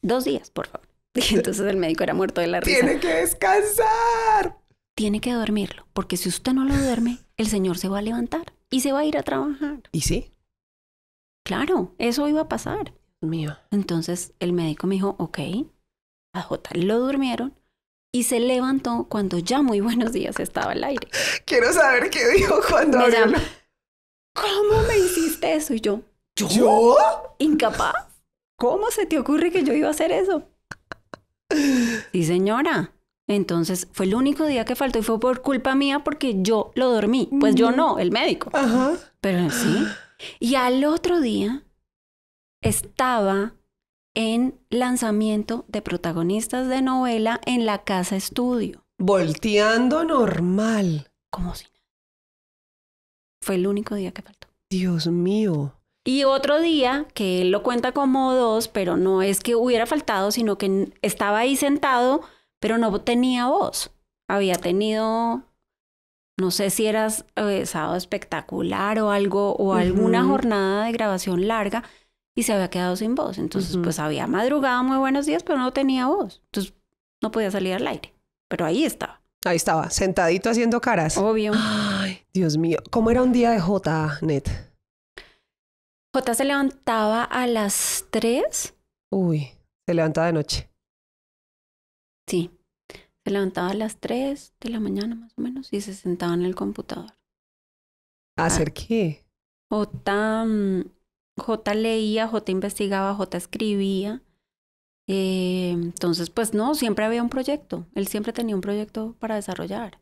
B: dos días, por favor. [laughs] Y entonces el médico era muerto de la risa. Tiene que descansar. Tiene que dormirlo, porque si usted no lo duerme, el señor se va a levantar y se va a ir a trabajar. ¿Y sí? Claro, eso iba a pasar. Mío. Entonces el médico me dijo, ok, a J lo durmieron y se levantó cuando ya muy buenos días estaba al aire.
A: Quiero saber qué dijo cuando me llama,
B: ¿Cómo me hiciste eso? Y yo, ¿yo? ¿Yo? ¿Incapaz? ¿Cómo se te ocurre que yo iba a hacer eso? Sí, señora. Entonces fue el único día que faltó y fue por culpa mía porque yo lo dormí. Pues yo no, el médico. Ajá. Pero sí. Y al otro día estaba en lanzamiento de protagonistas de novela en la casa estudio. Volteando normal. Como si. Fue el único día que faltó. Dios mío. Y otro día, que él lo cuenta como dos, pero no es que hubiera faltado, sino que estaba ahí sentado, pero no tenía voz. Había tenido, no sé si era eh, sábado espectacular o algo, o alguna jornada de grabación larga, y se había quedado sin voz. Entonces, pues había madrugado muy buenos días, pero no tenía voz. Entonces, no podía salir al aire. Pero ahí estaba.
A: Ahí estaba, sentadito haciendo caras. Obvio. Ay, Dios mío. ¿Cómo era un día de J, Net?
B: J se levantaba a las 3.
A: Uy, se levantaba de noche.
B: Sí. Se levantaba a las 3 de la mañana más o menos y se sentaba en el computador.
A: ¿Hacer qué?
B: J J leía, J investigaba, J escribía. Eh, entonces, pues no, siempre había un proyecto. Él siempre tenía un proyecto para desarrollar.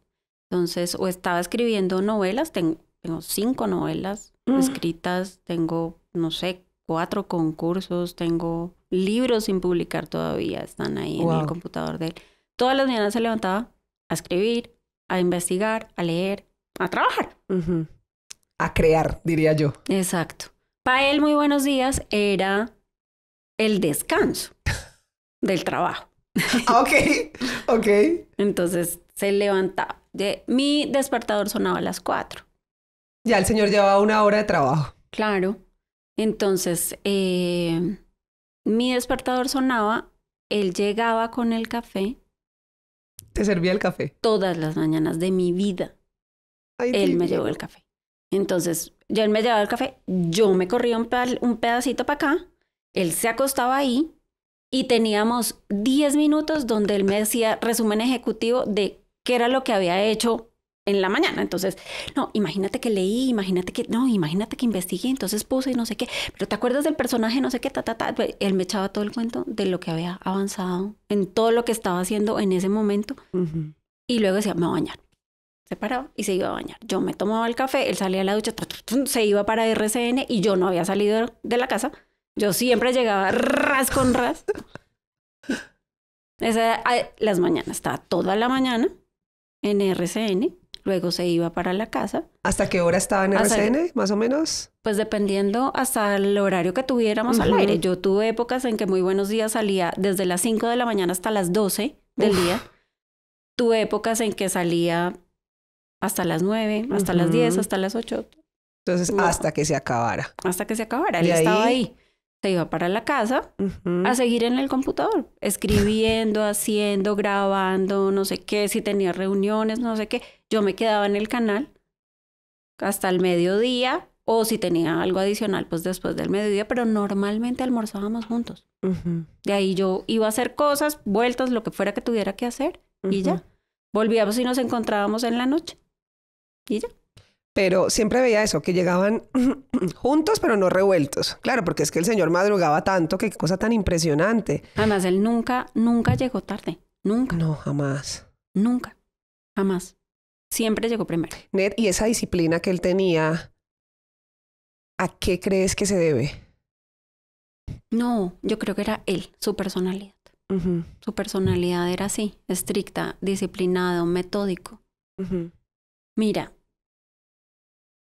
B: Entonces, o estaba escribiendo novelas, tengo, cinco novelas mm. escritas, tengo, no sé, cuatro concursos, tengo libros sin publicar todavía, están ahí en el computador de él. Todas las mañanas se levantaba a escribir, a investigar, a leer, a trabajar. A crear, diría yo. Exacto. Para él, muy buenos días era el descanso del trabajo. Ah, ok, ok. Entonces se levantaba. Mi despertador sonaba a las cuatro. Ya el señor llevaba una hora de trabajo. Claro. Entonces, eh, mi despertador sonaba, él llegaba con el café. ¿Te servía el café? Todas las mañanas de mi vida. él me llevó el café. Entonces, yo él me llevaba el café, yo me corría un, pedacito para acá, él se acostaba ahí y teníamos 10 minutos donde él me decía resumen ejecutivo de qué era lo que había hecho en la mañana. Entonces, no, imagínate que leí, imagínate que, no, imagínate que investigué, entonces puse y no sé qué, pero ¿te acuerdas del personaje, no sé qué, ta, ta, ta? Pues, él me echaba todo el cuento de lo que había avanzado, en todo lo que estaba haciendo en ese momento. Y luego decía, me voy a bañar se paraba y se iba a bañar. Yo me tomaba el café, él salía a la ducha, se iba para RCN y yo no había salido de la casa. Yo siempre llegaba ras con ras. las mañanas, estaba toda la mañana en RCN, luego se iba para la casa.
A: ¿Hasta qué hora estaba en RCN,
B: más o menos? Pues dependiendo hasta el horario que tuviéramos al aire. Yo tuve épocas en que muy buenos días salía desde las 5 de la mañana hasta las 12 del día. Tuve épocas en que salía hasta las 9, hasta las 10, hasta las 8.
A: Entonces, hasta que se acabara.
B: Hasta que se acabara. Él estaba ahí. Se iba para la casa a seguir en el computador, escribiendo, [laughs] haciendo, grabando, no sé qué, si tenía reuniones, no sé qué. Yo me quedaba en el canal hasta el mediodía o si tenía algo adicional, pues después del mediodía, pero normalmente almorzábamos juntos. De ahí yo iba a hacer cosas, vueltas, lo que fuera que tuviera que hacer y ya. Volvíamos y nos encontrábamos en la noche. Y
A: Pero siempre veía eso, que llegaban [clears throat] juntos pero no revueltos. Claro, porque es que el señor madrugaba tanto, que qué cosa tan impresionante.
B: Además, él nunca, nunca llegó tarde.
A: Nunca. No,
C: jamás.
B: Nunca. Jamás. Siempre llegó primero. Ned, y esa disciplina
A: que él tenía, ¿a qué crees que se debe?
B: No, yo creo que era él, su personalidad. Su personalidad era así, estricta, disciplinado, metódico. Mira,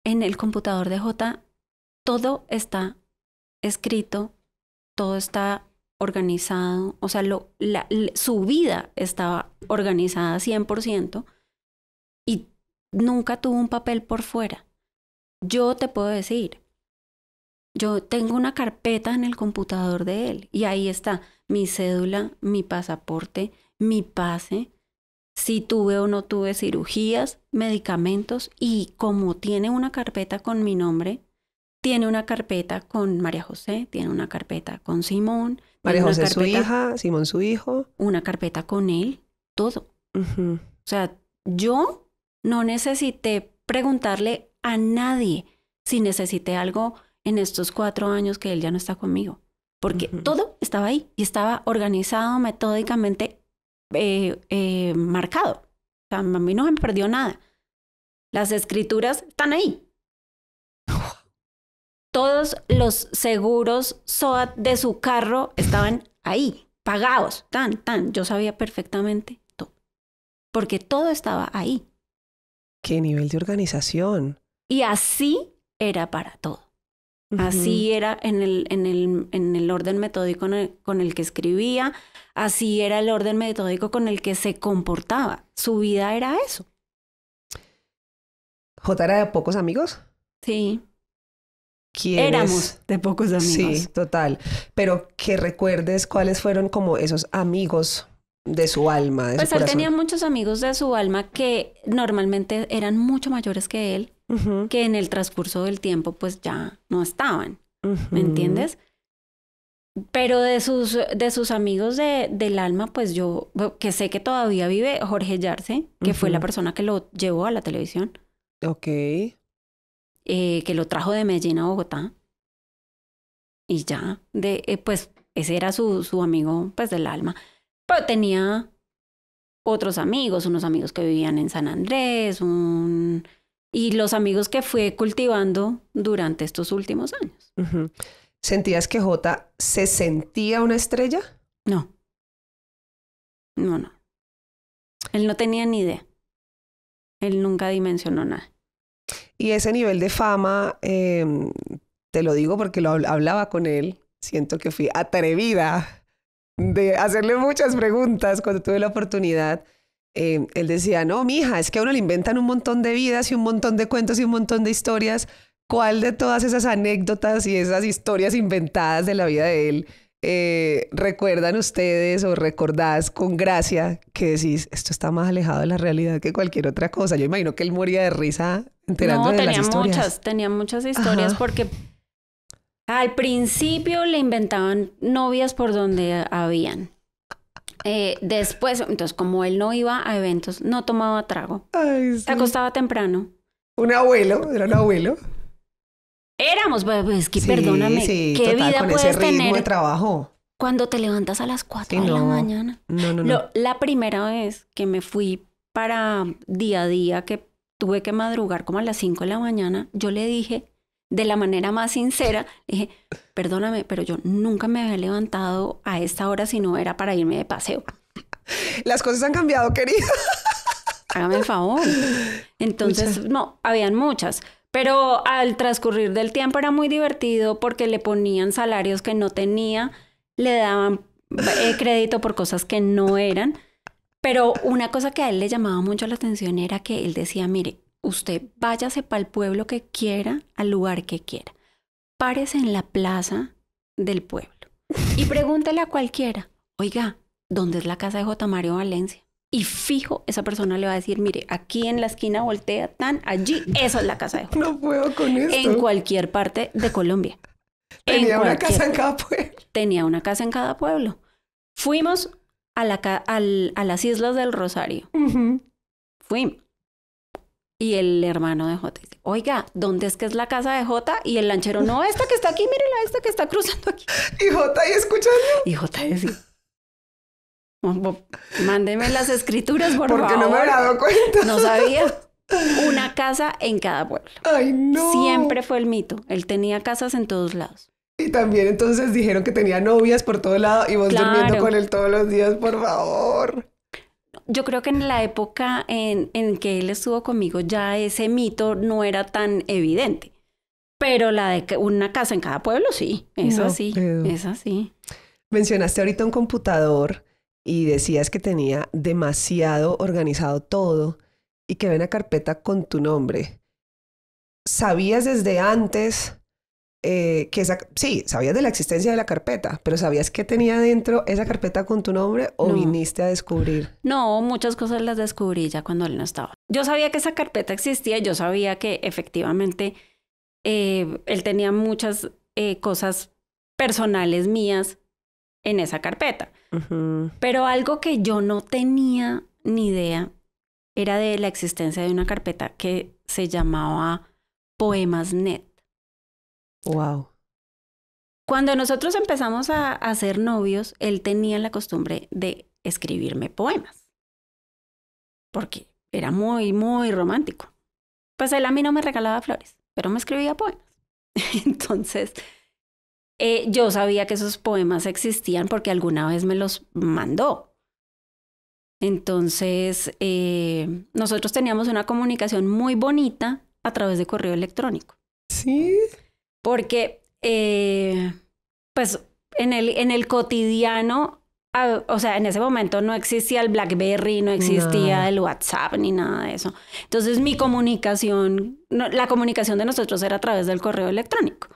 B: en el computador de J todo está escrito, todo está organizado, o sea, su vida estaba organizada 100% y nunca tuvo un papel por fuera. Yo te puedo decir, yo tengo una carpeta en el computador de él y ahí está mi cédula, mi pasaporte, mi pase, si tuve o no tuve cirugías, medicamentos y como tiene una carpeta con mi nombre, tiene una carpeta con María José, tiene una carpeta con Simón. María José su hija, Simón su hijo. Una carpeta con él, todo. O sea, yo no necesité preguntarle a nadie si necesité algo en estos cuatro años que él ya no está conmigo, porque todo estaba ahí y estaba organizado metódicamente eh, eh, marcado. O sea, a mí no me perdió nada. Las escrituras están ahí. Todos los seguros SOAT de su carro estaban ahí, pagados, tan, tan. Yo sabía perfectamente todo, porque todo estaba ahí.
A: Qué nivel de organización.
B: Y así era para todo. Así era en el, orden metódico con el, que escribía, así era el orden metódico con el que se comportaba. Su vida era eso. ¿J era
A: de pocos amigos? Sí. Éramos de pocos amigos. Sí, total. Pero que recuerdes cuáles fueron como esos amigos de su alma.
C: pues él tenía
B: muchos amigos de su alma que normalmente eran mucho mayores que él que en el transcurso del tiempo pues ya no estaban,
C: ¿me entiendes?
B: Pero de sus, de sus amigos de, del alma, pues yo, que sé que todavía vive Jorge Yarse, que fue la persona que lo llevó a la televisión. Ok. Eh, que lo trajo de Medellín a Bogotá. Y ya, de, eh, pues ese era su, su amigo, pues del alma. Pero tenía otros amigos, unos amigos que vivían en San Andrés, un y los amigos que fue cultivando durante estos últimos años. ¿Sentías que Jota se
C: sentía una estrella? No. No, no.
B: Él no tenía ni idea. Él nunca dimensionó nada.
A: Y ese nivel de fama, em, te lo digo porque lo hablaba con él, siento que fui atrevida de hacerle muchas preguntas cuando tuve la oportunidad. Eh, él decía, no, mija, es que a uno le inventan un montón de vidas y un montón de cuentos y un montón de historias. ¿Cuál de todas esas anécdotas y esas historias inventadas de la vida de él eh, recuerdan ustedes o recordás con gracia que decís, esto está más alejado de la realidad que cualquier otra cosa? Yo imagino que él moría de risa enterándose de las historias. Muchas,
B: tenía muchas historias porque al principio le inventaban novias por donde habían. Eh, después, entonces, como él no iba a eventos, no tomaba trago. Ay, acostaba temprano. Un
A: abuelo, era un abuelo.
B: Éramos, pues, pues, que perdóname, ¿qué vida con puedes ese ritmo tener de trabajo? cuando te levantas a las 4 de la mañana? No, no, no. la primera vez que me fui para día a día, que tuve que madrugar como a las 5 de la mañana, yo le dije de la manera más sincera, dije, perdóname, pero yo nunca me había levantado a esta hora si no era para irme de paseo. Las cosas han cambiado, querida. Hágame el favor. Entonces, no, habían muchas. Pero al transcurrir del tiempo era muy divertido porque le ponían salarios que no tenía, le daban eh, crédito por cosas que no eran. Pero una cosa que a él le llamaba mucho la atención era que él decía, mire, Usted váyase para el pueblo que quiera, al lugar que quiera. Párese en la plaza del pueblo y pregúntele a cualquiera, oiga, ¿dónde es la casa de J. Mario Valencia? Y fijo, esa persona le va a decir, mire, aquí en la esquina voltea tan, allí, eso es la casa de J. No puedo con esto. En cualquier parte de Colombia.
A: Tenía una casa
B: en cada pueblo. Tenía una casa en cada pueblo. Fuimos a, las Islas del Rosario. Fuimos. Y el hermano de Jota dice, oiga, ¿dónde es que es la casa de Jota? Y el lanchero, no, esta que está aquí, mírela, esta que está cruzando aquí. [laughs] Y Jota y escuchando. Y Jota dice, mándeme las escrituras, por Porque favor. Porque no me había dado cuenta. No sabía. [laughs] Una casa en cada pueblo. Ay, no. Siempre fue el mito. Él tenía casas en todos lados. Y también entonces
A: dijeron que tenía novias por todo lado y vos durmiendo con él
B: todos los días, por favor yo creo que en la época en, que él estuvo conmigo ya ese mito no era tan evidente. Pero la de una casa en cada pueblo, sí, eso sí, eso sí.
A: Mencionaste ahorita un computador y decías que tenía demasiado organizado todo y que había una carpeta con tu nombre. ¿Sabías desde antes eh, que sí, sabías de la existencia de la carpeta, pero ¿sabías qué tenía dentro esa carpeta con tu nombre o viniste a descubrir?
B: No, muchas cosas las descubrí ya cuando él no estaba. Yo sabía que esa carpeta existía, yo sabía que efectivamente eh, él tenía muchas eh, cosas personales mías en esa carpeta, pero algo que yo no tenía ni idea era de la existencia de una carpeta que se llamaba Poemas Net. Wow. Cuando nosotros empezamos a, hacer novios, él tenía la costumbre de escribirme poemas. Porque era muy, muy romántico. Pues él a mí no me regalaba flores, pero me escribía poemas. [laughs] Entonces, eh, yo sabía que esos poemas existían porque alguna vez me los mandó. Entonces, eh, nosotros teníamos una comunicación muy bonita a través de correo electrónico. Sí porque eh, pues en el, en el cotidiano, ah, o sea, en ese momento no existía el BlackBerry, no existía el WhatsApp ni nada de eso. Entonces mi comunicación, la comunicación de nosotros era a través del correo electrónico.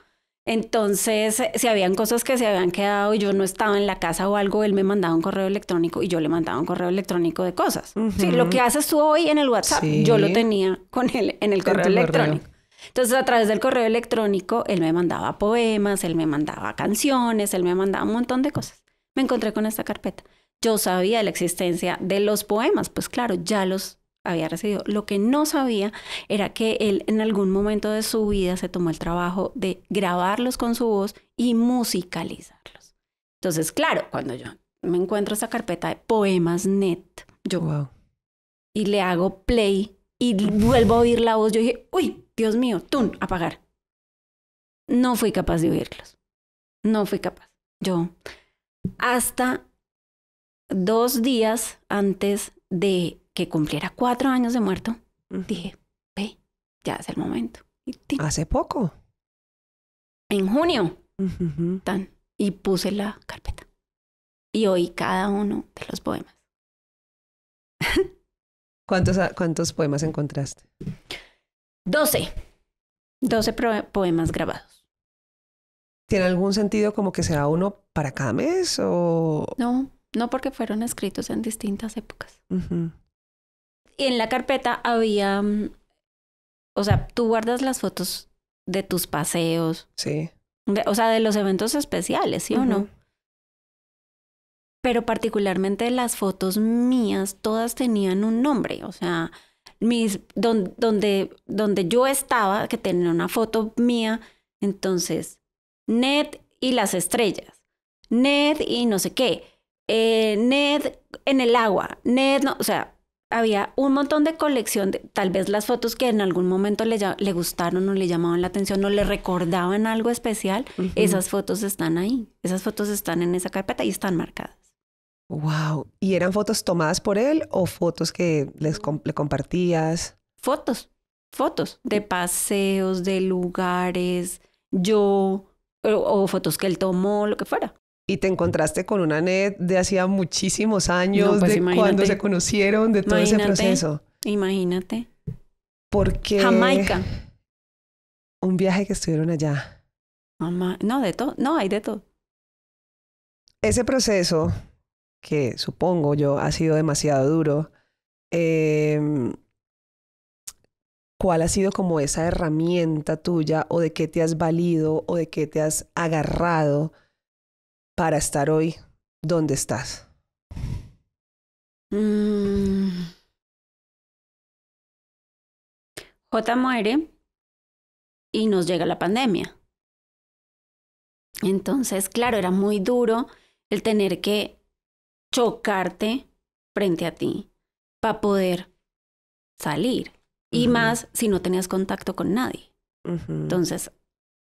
B: Entonces, si habían cosas que se habían quedado y yo no estaba en la casa o algo, él me mandaba un correo electrónico y yo le mandaba un correo electrónico de cosas. sí, lo que haces tú hoy en el WhatsApp, yo lo tenía con él en el correo electrónico. Entonces a través del correo electrónico él me mandaba poemas, él me mandaba canciones, él me mandaba un montón de cosas. Me encontré con esta carpeta. Yo sabía la existencia de los poemas, pues claro, ya los había recibido. Lo que no sabía era que él en algún momento de su vida se tomó el trabajo de grabarlos con su voz y musicalizarlos. Entonces, claro, cuando yo me encuentro esta carpeta de poemas net, yo wow. y le hago play y vuelvo a oír la voz, yo dije, uy, Dios mío, tun, apagar. No fui capaz de oírlos. No fui capaz. Yo, hasta dos días antes de que cumpliera cuatro años de muerto, dije, ve, ya es el momento. Y Hace poco. En junio. tan,
C: y puse la carpeta. Y oí cada uno de los poemas.
A: ¿Cuántos, ¿Cuántos poemas encontraste?
B: 12. 12 poemas grabados.
A: ¿Tiene algún sentido como que sea uno para cada mes o...?
B: No, no porque fueron escritos en distintas épocas. Y en la carpeta había... Mm, o sea, tú guardas las fotos de tus paseos. Sí. o sea, de los eventos especiales, ¿sí o no? Pero particularmente las fotos mías, todas tenían un nombre. O sea, mis, donde, donde yo estaba, que tenía una foto mía, entonces, Ned y las estrellas, Ned y no sé qué, eh, Ned en el agua, Ned, no, o sea, había un montón de colección, de, tal vez las fotos que en algún momento le, gustaron o le llamaban la atención o le recordaban algo especial, esas fotos están ahí, esas fotos están en esa carpeta y están marcadas.
A: Wow. ¿Y eran fotos tomadas por él o fotos que les le compartías?
B: Fotos, fotos de paseos, de lugares, yo, o, fotos que él tomó, lo que
A: fuera. Y te encontraste con una net de hacía muchísimos años, pues de cuando se conocieron, de todo ese proceso.
B: Imagínate. Porque. Jamaica. Un viaje que estuvieron allá. no, de todo. No, hay de todo.
A: Ese proceso que supongo yo ha sido demasiado duro, em, ¿cuál ha sido como esa herramienta tuya o de qué te has valido o de qué te has agarrado
C: para estar hoy donde estás? Mm. J muere
B: y nos llega la pandemia. Entonces, claro, era muy duro el tener que chocarte frente a ti para poder salir. Y más si no tenías contacto con nadie. Entonces,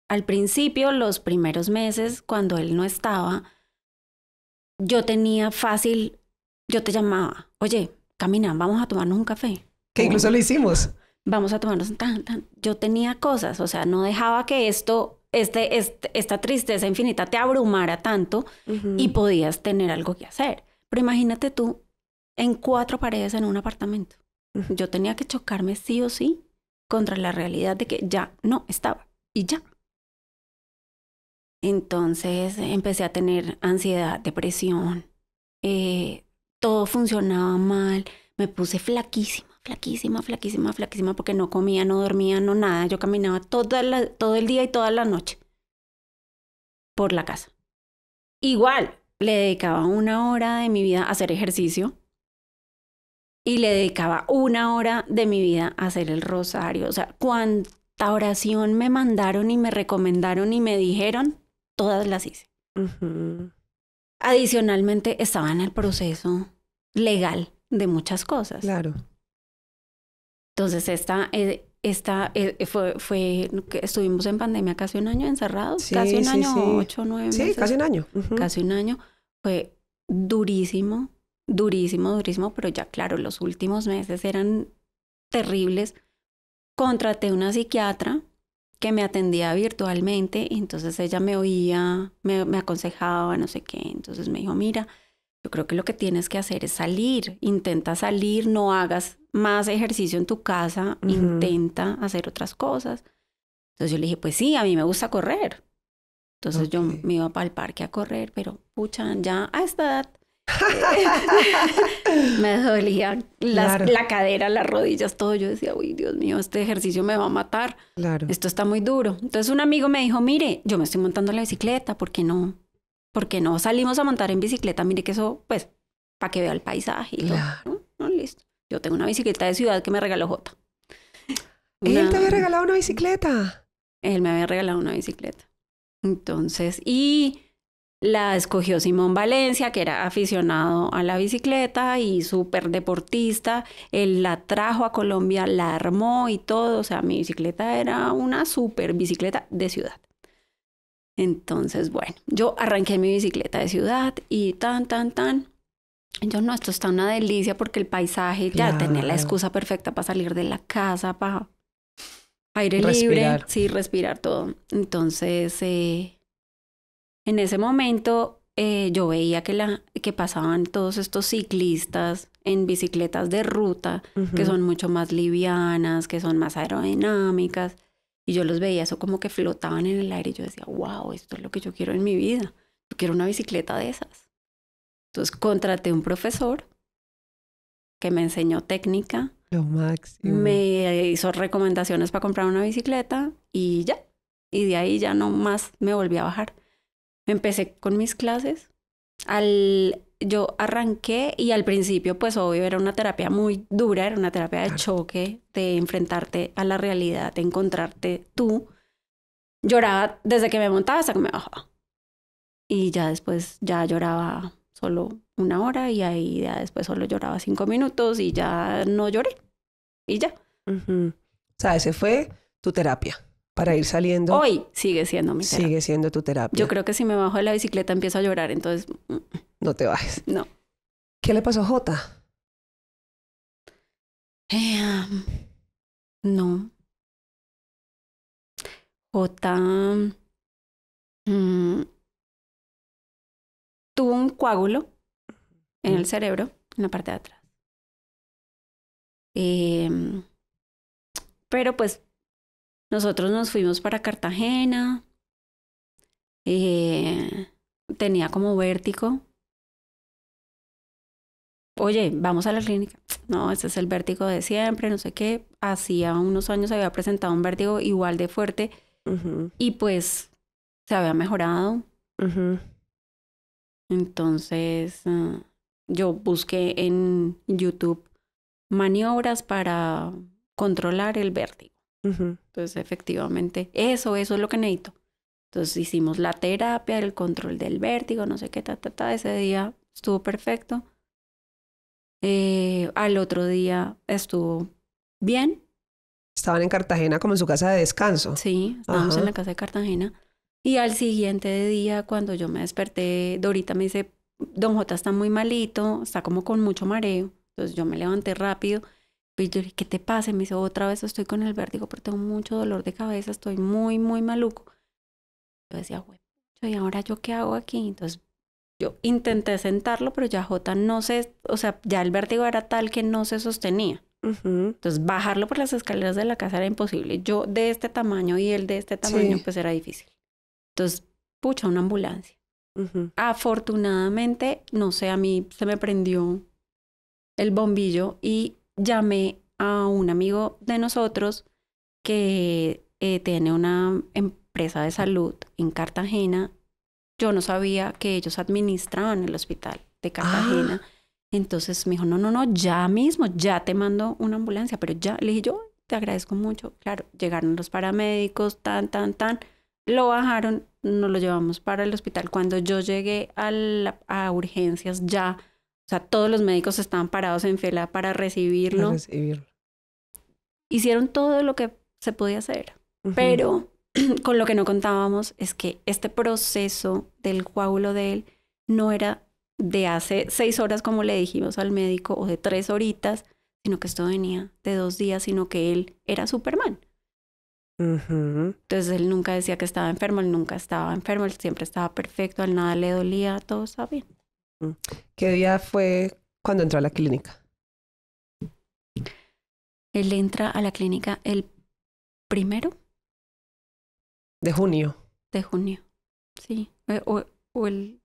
B: al principio, los primeros meses, cuando él no estaba, yo tenía fácil, yo te llamaba, oye, camina, vamos a tomarnos un café. Que incluso lo hicimos. Vamos a tomarnos tan, tan. Yo tenía cosas, o sea, no dejaba que esto, este, este esta tristeza infinita te abrumara tanto y podías tener algo que hacer. Pero imagínate tú en cuatro paredes en un apartamento. Yo tenía que chocarme sí o sí contra la realidad de que ya no estaba y ya. Entonces empecé a tener ansiedad, depresión, eh, todo funcionaba mal, me puse flaquísima, flaquísima, flaquísima, flaquísima, porque no comía, no dormía, no nada. Yo caminaba toda todo el día y toda la noche por la casa. Igual, le dedicaba una hora de mi vida a hacer ejercicio y le dedicaba una hora de mi vida a hacer el rosario. O sea, cuánta oración me mandaron y me recomendaron y me dijeron, todas las hice. Adicionalmente, estaba en el proceso legal de muchas cosas. Claro. Entonces, esta, eh, esta eh, eh, fue, fue, estuvimos en pandemia casi un año encerrados, casi un año, 8, ocho, nueve meses. Sí, casi un año. Casi un año. Fue durísimo, durísimo, durísimo, pero ya claro, los últimos meses eran terribles. Contraté una psiquiatra que me atendía virtualmente, entonces ella me oía, me, me aconsejaba, no sé qué, entonces me dijo, mira, yo creo que lo que tienes que hacer es salir, intenta salir, no hagas más ejercicio en tu casa, intenta hacer otras cosas. Entonces yo le dije, pues sí, a mí me gusta correr. Entonces yo me iba para el parque a correr, pero pucha, ya a esta edad
C: [laughs]
B: me dolía la cadera, las rodillas, todo. Yo decía, uy, Dios mío, este ejercicio me va a matar. Esto está muy duro. Entonces un amigo me dijo, mire, yo me estoy montando la bicicleta, ¿por qué no? porque no salimos a montar en bicicleta, mire que eso, pues, para que vea el paisaje y claro. ¿no? listo. Yo tengo una bicicleta de ciudad que me regaló Jota. Él te había regalado una bicicleta. Él me había regalado una bicicleta. Entonces, y la escogió Simón Valencia, que era aficionado a la bicicleta y súper deportista. Él la trajo a Colombia, la armó y todo. O sea, mi bicicleta era una súper bicicleta de ciudad. Entonces, bueno, yo arranqué mi bicicleta de ciudad y tan, tan, tan. Yo no, esto está una delicia porque el paisaje, ya tenía la excusa perfecta para salir de la casa, para aire libre, sí, respirar todo. Entonces, eh, en ese momento eh, yo veía que, la, que pasaban todos estos ciclistas en bicicletas de ruta, que son mucho más livianas, que son más aerodinámicas y yo los veía, eso como que flotaban en el aire y yo decía, wow, esto es lo que yo quiero en mi vida, yo quiero una bicicleta de esas. Entonces contraté un profesor que me enseñó técnica.
A: Lo máximo.
B: Me hizo recomendaciones para comprar una bicicleta y ya. Y de ahí ya no más me volví a bajar. Empecé con mis clases. Al yo arranqué y al principio, pues obvio, era una terapia muy dura, era una terapia de choque, de enfrentarte a la realidad, de encontrarte tú. Lloraba desde que me montaba hasta que me bajaba. Y ya después, ya lloraba solo una hora y ahí ya después solo lloraba cinco minutos y ya no lloré. Y ya. O sea, ese fue tu terapia para ir saliendo. Hoy sigue siendo mi terapia. Sigue
A: siendo tu terapia. Yo creo
B: que si me bajo de la bicicleta empiezo a llorar, entonces... Mm.
C: No te bajes.
B: No. ¿Qué le pasó a Jota?
C: Eh, no. Jota... Mm, tuvo un coágulo en el cerebro, en la parte de atrás. Em, pero pues
B: nosotros nos fuimos para Cartagena. Eh, tenía como vértigo. Oye, vamos a la clínica. No, ese es el vértigo de siempre, no sé qué. Hacía unos años había presentado un vértigo igual de fuerte y pues se había mejorado. Entonces, eh, yo busqué en YouTube maniobras para controlar el vértigo. Entonces, efectivamente, eso, eso es lo que necesito. Entonces hicimos la terapia, el control del vértigo, no sé qué, ta, ta, Ese día estuvo perfecto. Eh,
A: al otro día estuvo bien. Estaban en Cartagena como en su casa de descanso. Sí, estábamos en la casa
B: de Cartagena. Y al siguiente día, cuando yo me desperté, Dorita me dice, Don J está muy malito, está como con mucho mareo. Entonces yo me levanté rápido y yo dije, ¿qué te pasa? Me dice, otra vez estoy con el vértigo, pero tengo mucho dolor de cabeza, estoy muy, muy maluco. Yo decía, güey, ¿y ahora yo qué hago aquí? Entonces yo intenté sentarlo, pero ya J no sé, o sea, ya el vértigo era tal que no se sostenía. Entonces bajarlo por las escaleras de la casa era imposible. Yo de este tamaño y él de este tamaño, pues era difícil. Entonces, pucha, una ambulancia. Afortunadamente, no sé, a mí se me prendió el bombillo y llamé a un amigo de nosotros que eh, tiene una empresa de salud en Cartagena. Yo no sabía que ellos administraban el hospital de Cartagena. Ah. Entonces me dijo, no, no, no, ya mismo, ya te mando una ambulancia, pero ya, le dije yo, te agradezco mucho. Claro, llegaron los paramédicos, tan, tan, tan, lo bajaron, nos lo llevamos para el hospital. Cuando yo llegué a urgencias, ya o sea, todos los médicos estaban parados en fila para recibirlo. Hicieron todo lo que se podía hacer, pero [clears throat] con lo que no contábamos es que este proceso del coágulo de él no era de hace seis horas, como le dijimos al médico, o de tres horitas, sino que esto venía de dos días, sino que él era Superman.
C: Entonces
B: él nunca decía que estaba enfermo, él nunca estaba enfermo, él siempre estaba perfecto, al nada le dolía, todo estaba bien.
A: ¿Qué día fue cuando entró a la clínica?
B: Él entra a la clínica el primero.
C: De junio. De junio, sí. Eh, o, el,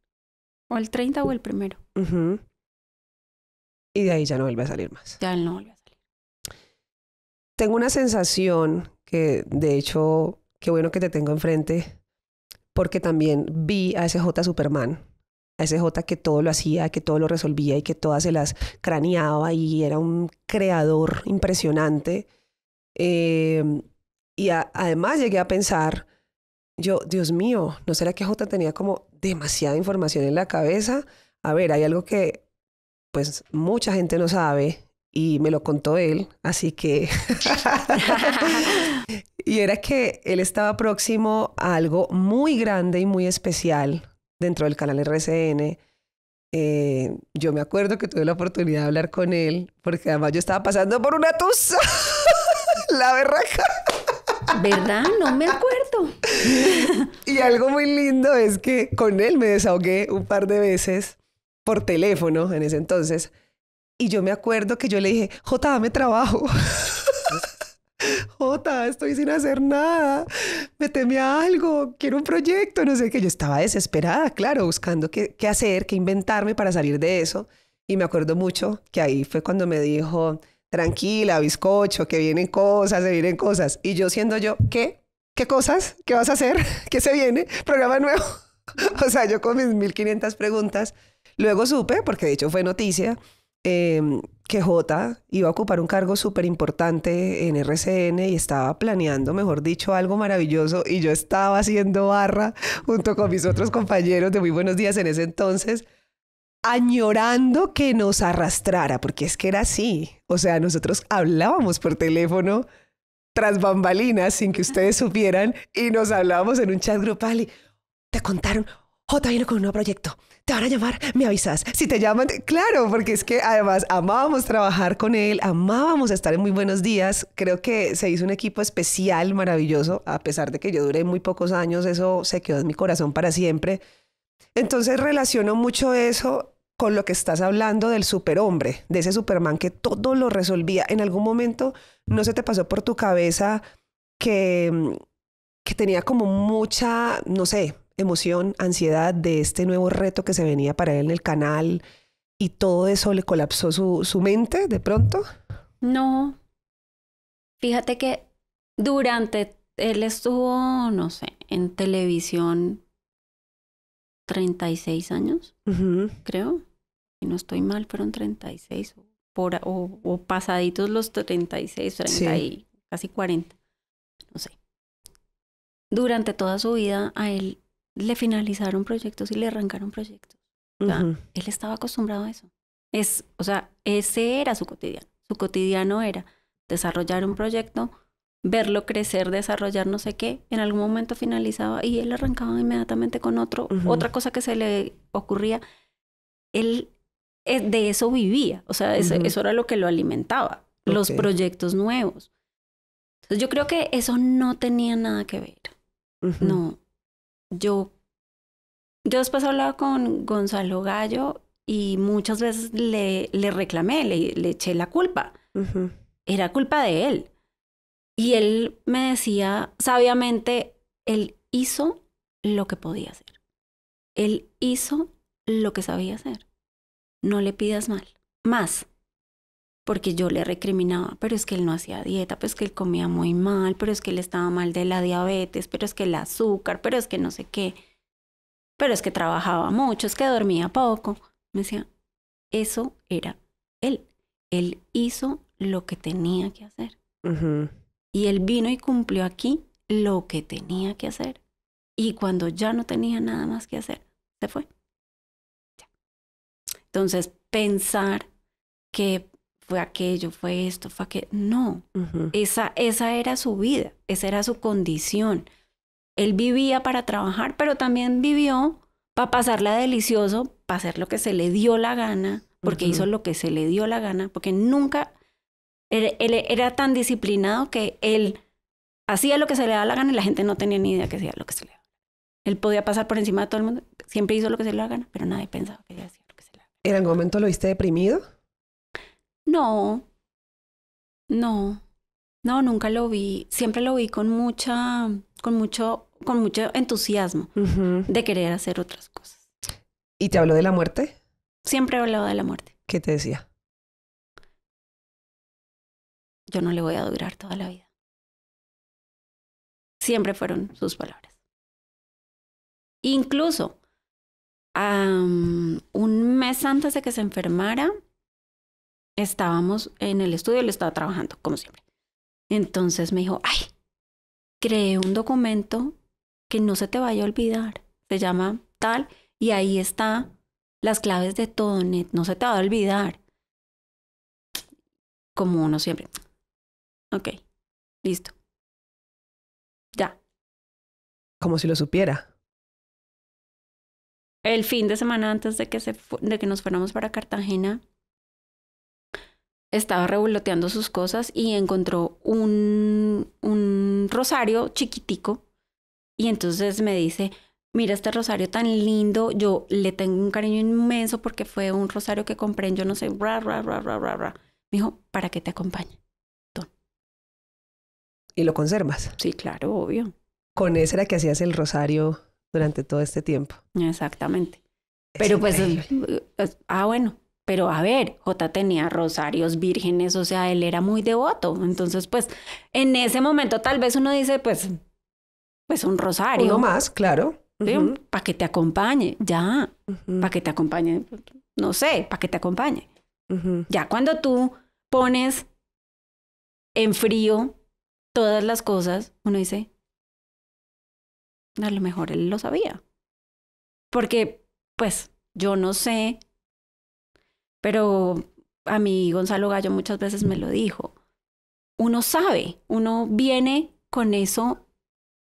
B: 30 o el primero.
C: Y de ahí ya no vuelve a salir
B: más. Ya él no vuelve a salir.
A: Tengo una sensación que, de hecho, qué bueno que te tengo enfrente, porque también vi a ese J Superman a ese J que todo lo hacía, que todo lo resolvía y que todas se las craneaba y era un creador impresionante. Em, y además llegué a pensar, yo, Dios mío, ¿no será que J tenía como demasiada información en la cabeza? A ver, hay algo que pues mucha gente no sabe y me lo contó él, así que... [laughs] [laughs] y era que él estaba próximo a algo muy grande y muy especial dentro del canal RCN. Eh, yo me acuerdo que tuve la oportunidad de hablar con él, porque además yo estaba pasando por una tusa, [laughs] la berraca. ¿Verdad?
B: No me acuerdo.
A: [laughs] y algo muy lindo es que con él me desahogué un par de veces por teléfono en ese entonces. Y yo me acuerdo que yo le dije, Jota, dame trabajo. [laughs] estoy sin hacer nada, me temía algo, quiero un proyecto, no sé qué. Yo estaba desesperada, claro, buscando qué, hacer, qué inventarme para salir de eso. Y me acuerdo mucho que ahí fue cuando me dijo, tranquila, bizcocho, que vienen cosas, se vienen cosas. Y yo siendo yo, ¿qué? ¿Qué cosas? ¿Qué vas a hacer? [laughs] ¿Qué se viene? ¿Programa nuevo? [laughs] o sea, yo con mis 1500 preguntas. Luego supe, porque de hecho fue noticia, eh, que J iba a ocupar un cargo súper importante en RCN y estaba planeando, mejor dicho, algo maravilloso y yo estaba haciendo barra junto con mis otros compañeros de Muy Buenos Días en ese entonces, añorando que nos arrastrara, porque es que era así. O sea, nosotros hablábamos por teléfono tras bambalinas sin que ustedes supieran y nos hablábamos en un chat grupal y te contaron, J viene con un nuevo proyecto. Te van a llamar, me avisas. Si te llaman, claro, porque es que además amábamos trabajar con él, amábamos estar en muy buenos días. Creo que se hizo un equipo especial, maravilloso, a pesar de que yo duré muy pocos años, eso se quedó en mi corazón para siempre. Entonces relaciono mucho eso con lo que estás hablando del superhombre, de ese Superman que todo lo resolvía. En algún momento no se te pasó por tu cabeza que, mm, que tenía como mucha, no sé, emoción, ansiedad de este nuevo reto que se venía para él en el canal y todo eso le colapsó su, su mente de
B: pronto? No. Fíjate que durante, él estuvo, no sé, en televisión 36 años, creo. y no estoy mal, fueron 36 o, pasaditos los 36, 30 y casi 40. No sé. Durante toda su vida a él le finalizaron proyectos y le arrancaron proyectos. Él estaba acostumbrado a eso. Es, o sea, ese era su cotidiano. Su cotidiano era desarrollar un proyecto, verlo crecer, desarrollar no sé qué. En algún momento finalizaba y él arrancaba inmediatamente con otro. Otra cosa que se le ocurría, él eh, de eso vivía. O sea, eso, era lo que lo alimentaba. Los proyectos nuevos. yo creo que eso no tenía nada que ver. No, yo, yo después hablaba con Gonzalo Gallo y muchas veces le, reclamé, le, eché la culpa. Era culpa de él. Y él me decía, sabiamente, él hizo lo que podía hacer. Él hizo lo que sabía hacer. No le pidas mal. Más porque yo le recriminaba, pero es que él no hacía dieta, pues que él comía muy mal, pero es que él estaba mal de la diabetes, pero es que el azúcar, pero es que no sé qué, pero es que trabajaba mucho, es que dormía poco. Me decía, eso era él. Él hizo lo que tenía que hacer. Y él vino y cumplió aquí lo que tenía que hacer. Y cuando ya no tenía nada más que hacer, se fue. Entonces, pensar que fue aquello, fue esto, fue aquello. No, esa, esa era su vida, esa era su condición. Él vivía para trabajar, pero también vivió para pasarla delicioso, para hacer lo que se le dio la gana, porque hizo lo que se le dio la gana, porque nunca, él, era tan disciplinado que él hacía lo que se le daba la gana y la gente no tenía ni idea que hacía lo que se le daba. Él podía pasar por encima de todo el mundo, siempre hizo lo que se le daba la gana, pero nadie pensaba que él hacía
A: lo que se le daba. ¿En algún momento lo viste deprimido?
B: No, no, no, nunca lo vi. Siempre lo vi con mucha, con mucho, con mucho entusiasmo de querer hacer otras cosas.
C: ¿Y te habló de la muerte?
B: Siempre he hablado de la muerte.
C: ¿Qué te decía? Yo no le voy a durar toda la vida.
B: Siempre fueron sus palabras. Incluso un mes antes de que se enfermara, estábamos en el estudio, él estaba trabajando, como siempre. Entonces me dijo, ay, creé un documento que no se te vaya a olvidar. Se llama tal y ahí está las claves de todo, net. No se te va a olvidar.
C: Como uno siempre. Ok, listo. Ya. Como si lo supiera. El fin de
B: semana antes de que, de que nos fuéramos para Cartagena, estaba revoloteando sus cosas y encontró un, rosario chiquitico. Y entonces me dice, mira este rosario tan lindo, yo le tengo un cariño inmenso porque fue un rosario que compré en yo no sé, ra, ra, ra, ra, ra, ra. Me dijo, para que te acompañe.
A: ¿Y lo conservas? Sí, claro, obvio. Con ese era que hacías el rosario durante todo este tiempo.
B: Exactamente. Pero pues, eh, eh, ah, bueno, pero a ver, J tenía rosarios vírgenes, o sea, él era muy devoto. Entonces, pues, en ese momento tal vez uno dice, pues, pues un rosario. Uno más, claro. Para que te acompañe, ya. Para que te acompañe, no sé, para que te acompañe. Ya cuando tú pones en frío todas las cosas, uno dice,
C: a lo mejor él lo sabía. Porque, pues,
B: yo no sé pero a mí Gonzalo Gallo muchas veces me lo dijo. Uno sabe, uno viene con eso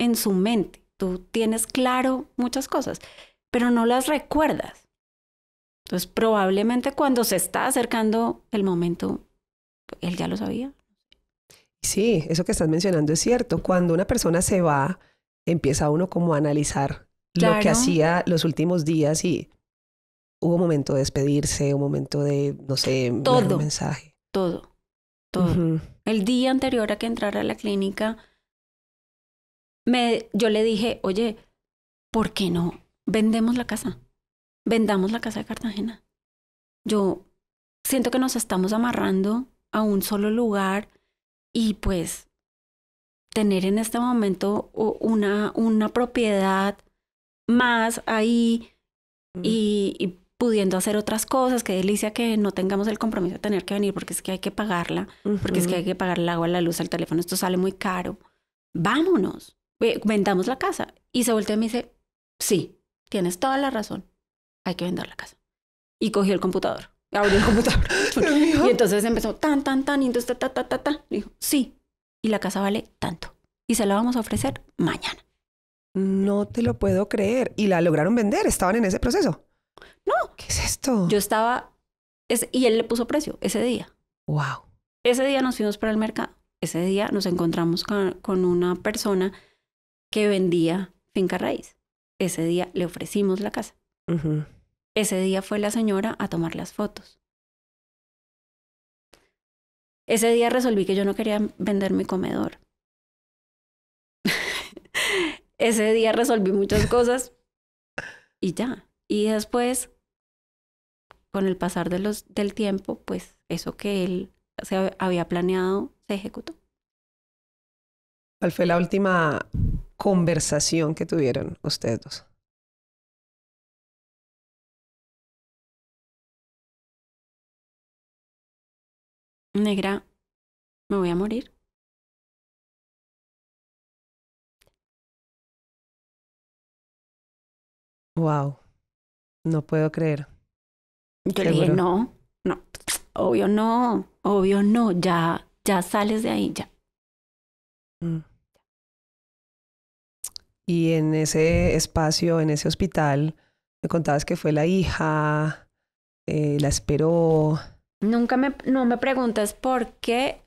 B: en su mente. Tú tienes claro muchas cosas, pero no las recuerdas. Entonces, probablemente cuando se está acercando el momento, él ya lo sabía.
A: Sí, eso que estás mencionando es cierto. Cuando una persona se va, empieza uno como a analizar
B: lo que hacía
A: los últimos días y hubo momento de despedirse, un momento de, no sé, todo, un mensaje.
B: Todo, todo. El día anterior a que entrara a la clínica, me, yo le dije, oye, ¿por qué no vendemos la casa? Vendamos la casa de Cartagena. Yo siento que nos estamos amarrando a un solo lugar y pues tener en este momento una, una propiedad más ahí y, y, pudiendo hacer otras cosas, qué delicia que no tengamos el compromiso de tener que venir porque es que hay que pagarla, porque es que hay que pagar el agua, la luz, el teléfono, esto sale muy caro. Vámonos, vendamos la casa. Y se voltea y me dice, sí, tienes toda la razón, hay que vender la casa. Y cogió el computador, abrió el computador. [laughs] y entonces empezó tan, tan, tan, y entonces ta, ta, ta, ta. Y dijo, sí, y la casa vale tanto. Y se la vamos a ofrecer
A: mañana. No te lo puedo creer. Y la lograron vender, estaban en ese proceso.
B: No. ¿Qué es esto? Yo estaba, y él le puso precio ese día. Wow. Ese día nos fuimos para el mercado. Ese día nos encontramos con, una persona que vendía finca raíz. Ese día le ofrecimos la casa. Ese día fue la señora a tomar las fotos. Ese día resolví que yo no quería vender mi comedor. [laughs] Ese día resolví muchas cosas y ya. Y después con el pasar del tiempo, pues eso que él se había planeado se ejecutó.
A: ¿Cuál fue la última
C: conversación que tuvieron ustedes dos? Negra, me voy a morir. Wow, no puedo creer. Yo le dije, no,
B: no, obvio no, obvio no, ya, ya sales de ahí, ya. Mm.
A: Y en ese espacio, en ese hospital, me contabas que fue la hija, eh, la esperó.
B: Nunca me, no me preguntas por qué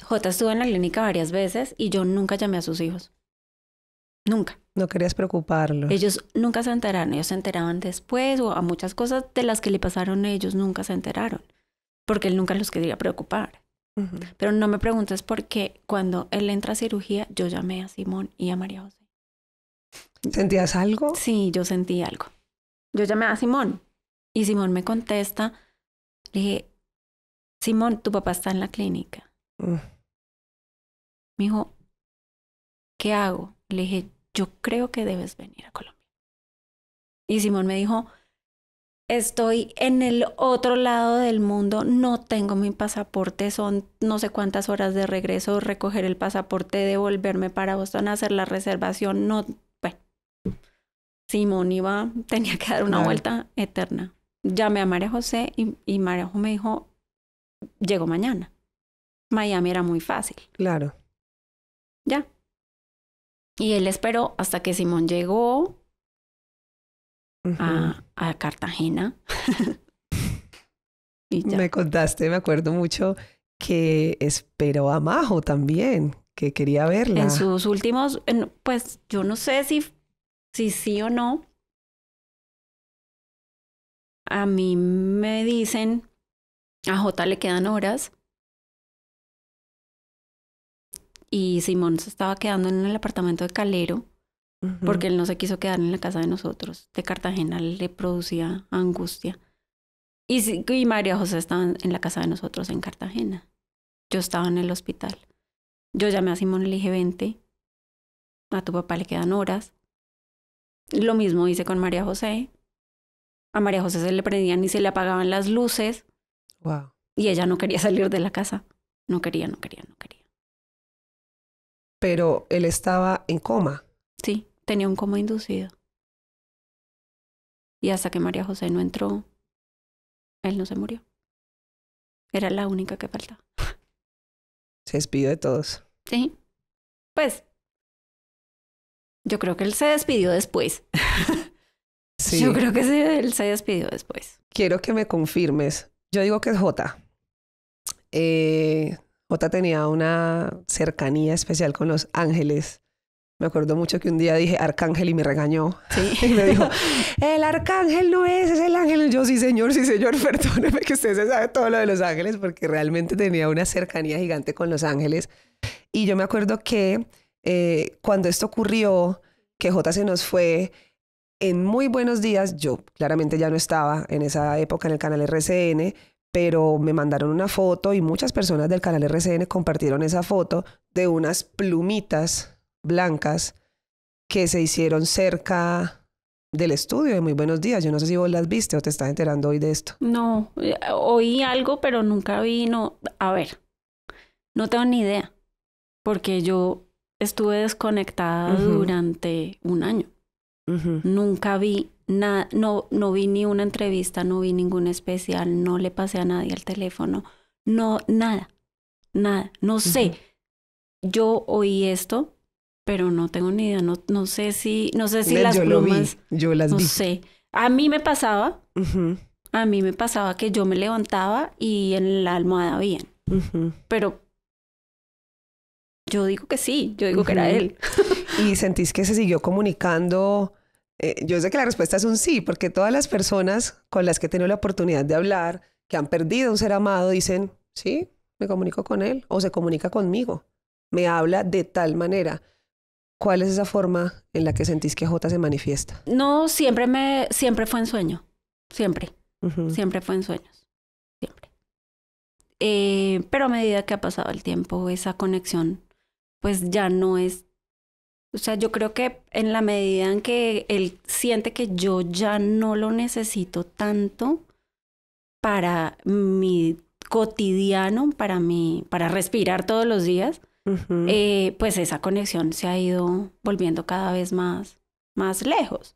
B: J estuvo en la clínica varias veces y yo nunca llamé a sus hijos.
A: Nunca. No querías preocuparlos.
B: Ellos nunca se enteraron, ellos se enteraban después o a muchas cosas de las que le pasaron ellos nunca se enteraron, porque él nunca los quería preocupar. Pero no me preguntes por qué cuando él entra a cirugía yo llamé a Simón y a María José. ¿Sentías algo? Sí, yo sentí algo. Yo llamé a Simón y Simón me contesta, le dije, Simón, tu papá está en
C: la clínica. Mm. Me dijo, ¿qué hago?
B: Le dije, yo creo que debes venir a Colombia. Y Simón me dijo, estoy en el otro lado del mundo, no tengo mi pasaporte, son no sé cuántas horas de regreso, recoger el pasaporte, devolverme para Boston, hacer la reservación, no, bueno. Simón iba, [laughs] tenía que dar una vuelta eterna. Llamé a María José y, y María José me dijo, llego mañana. Miami era muy fácil. Claro. Ya, y él esperó hasta que Simón llegó
C: a,
A: Cartagena. [laughs] Me contaste, me acuerdo mucho, que esperó a Majo también, que quería verla. En
B: sus últimos, pues yo no sé si, si sí o no.
C: A mí me dicen, a J le quedan horas
B: y Simón se estaba quedando en el apartamento de Calero porque él no se quiso quedar en la casa de nosotros. De Cartagena le producía angustia. Y, y María José estaba en la casa de nosotros en Cartagena. Yo estaba en el hospital. Yo llamé a Simón y le dije, a tu papá le quedan horas. Lo mismo hice con María José. A María José se le prendían y se le apagaban las luces. Wow. Y ella no quería salir de la casa. No quería, no quería, no quería
C: pero él estaba en coma. Sí, tenía un coma inducido. Y hasta que María José no entró, él no se murió. Era la única que faltaba. Se despidió de todos. Sí. Pues, yo creo que él se despidió después. [laughs] Yo creo que sí, él se
A: despidió después. Quiero que me confirmes. Yo digo que es J. Eh, Jota tenía una cercanía especial con los ángeles. Me acuerdo mucho que un día dije arcángel y me regañó. [laughs] Y me dijo, [laughs] el arcángel no es, es el ángel. yo, sí, señor, sí, señor, [laughs] perdóneme que usted se sabe todo lo de los ángeles, porque realmente tenía una cercanía gigante con los ángeles. Y yo me acuerdo que eh, cuando esto ocurrió, que Jota se nos fue, en muy buenos días, yo claramente ya no estaba en esa época en el canal RCN, pero me mandaron una foto y muchas personas del canal RCN compartieron esa foto de unas plumitas blancas que se hicieron cerca del estudio de Muy Buenos Días. Yo no sé si vos las viste o te estás enterando hoy de esto.
B: No, eh, oí algo, pero nunca vi, no, a ver, no tengo ni idea, porque yo estuve desconectada durante un año. Nunca vi no, no vi ni una entrevista, no vi ningún especial, no le pasé a nadie el teléfono, no, nada, nada, no sé. Yo oí esto, pero no tengo ni idea, no, no sé si, no sé si las plumas, lo vi. yo las no sé. A mí me pasaba, a mí me pasaba que yo me levantaba y en la almohada bien, pero yo digo que sí, yo digo que era él. ¿Y
A: sentís que se siguió comunicando eh, yo sé que la respuesta es un sí, porque todas las personas con las que he tenido la oportunidad de hablar, que han perdido un ser amado, dicen, sí, me comunico con él o se comunica conmigo, me habla de tal manera. ¿Cuál es esa forma en la que sentís que J se manifiesta?
B: No, siempre me, siempre fue en sueño, siempre, siempre fue en sueños, siempre. Eh, pero a medida que ha pasado el tiempo, esa conexión, pues ya no es o sea, yo creo que en la medida en que él siente que yo ya no lo necesito tanto para mi cotidiano, para mi, para respirar todos los días, eh, pues esa conexión se ha ido volviendo cada vez más, más lejos.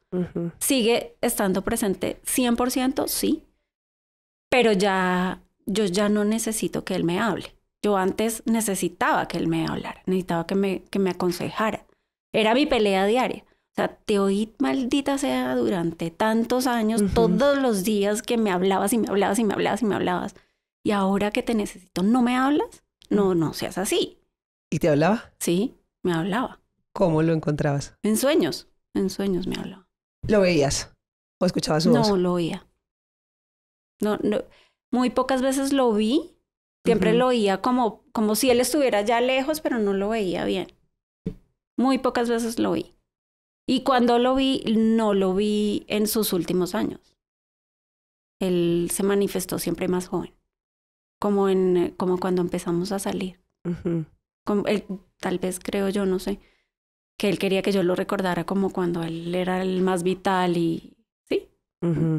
B: Sigue estando presente 100%, sí, pero ya yo ya no necesito que él me hable. Yo antes necesitaba que él me hablara, necesitaba que me, que me aconsejara era mi pelea diaria. O sea, te oí maldita sea durante tantos años, todos los días que me hablabas y me hablabas y me hablabas y me hablabas. Y ahora que te necesito, ¿no me hablas? No, no seas así. ¿Y te hablaba? Sí, me hablaba. ¿Cómo lo encontrabas? En sueños, en sueños me hablaba.
A: ¿Lo veías?
B: ¿O escuchabas su no, voz? No, lo oía. No, no, muy pocas veces lo vi. Siempre lo oía como, como si él estuviera ya lejos, pero no lo veía bien. Muy pocas veces lo vi. Y cuando lo vi, no lo vi en sus últimos años. Él se manifestó siempre más joven, como, en, como cuando empezamos a salir. tal vez creo yo, no sé, que él quería que yo lo recordara como cuando él era el más vital y sí,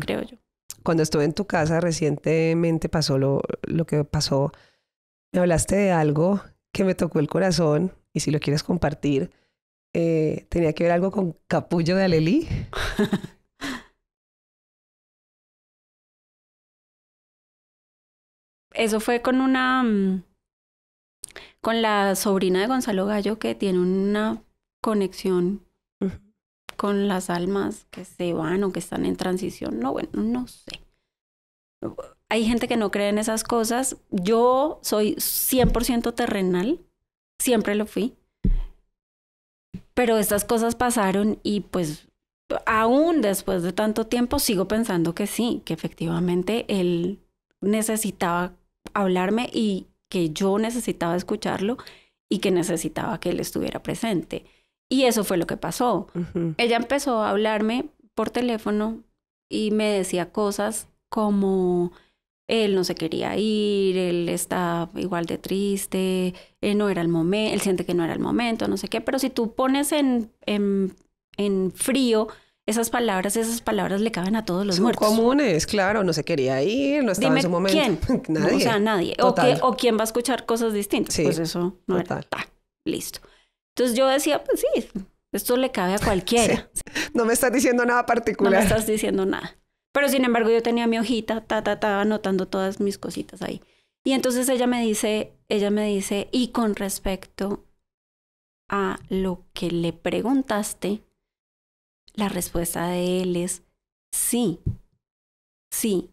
B: creo yo.
A: Cuando estuve en tu casa recientemente pasó lo, lo que pasó. Me hablaste de algo que me tocó el corazón y si lo quieres compartir eh,
C: tenía que ver algo con Capullo de Alelí. [laughs] Eso fue con una. Mm,
B: con la sobrina de Gonzalo Gallo que tiene una conexión con las almas que se van o que están en transición. No, bueno, no sé. Hay gente que no cree en esas cosas. Yo soy 100% terrenal, siempre lo fui. Pero estas cosas pasaron y pues aún después de tanto tiempo sigo pensando que sí, que efectivamente él necesitaba hablarme y que yo necesitaba escucharlo y que necesitaba que él estuviera presente. Y eso fue lo que pasó. Ella empezó a hablarme por teléfono y me decía cosas como él no se quería ir, él está igual de triste, él no era el momento, él siente que no era el momento, no sé qué, pero si tú pones en, en, frío esas palabras, esas palabras le caben a todos los Son muertos. comunes,
A: claro, no se quería ir, no estaba en su momento. ¿Quién? [laughs] nadie. O sea, nadie. O,
B: quién va a escuchar cosas distintas. pues eso no ah, listo. Entonces yo decía, pues sí, esto le cabe a cualquiera. [laughs] No me estás diciendo nada particular. No me estás diciendo nada. Pero sin embargo yo tenía mi hojita, ta, ta, ta, anotando todas mis cositas ahí. Y entonces ella me dice, ella me dice, y con respecto a lo que le preguntaste, la respuesta de él es sí, sí,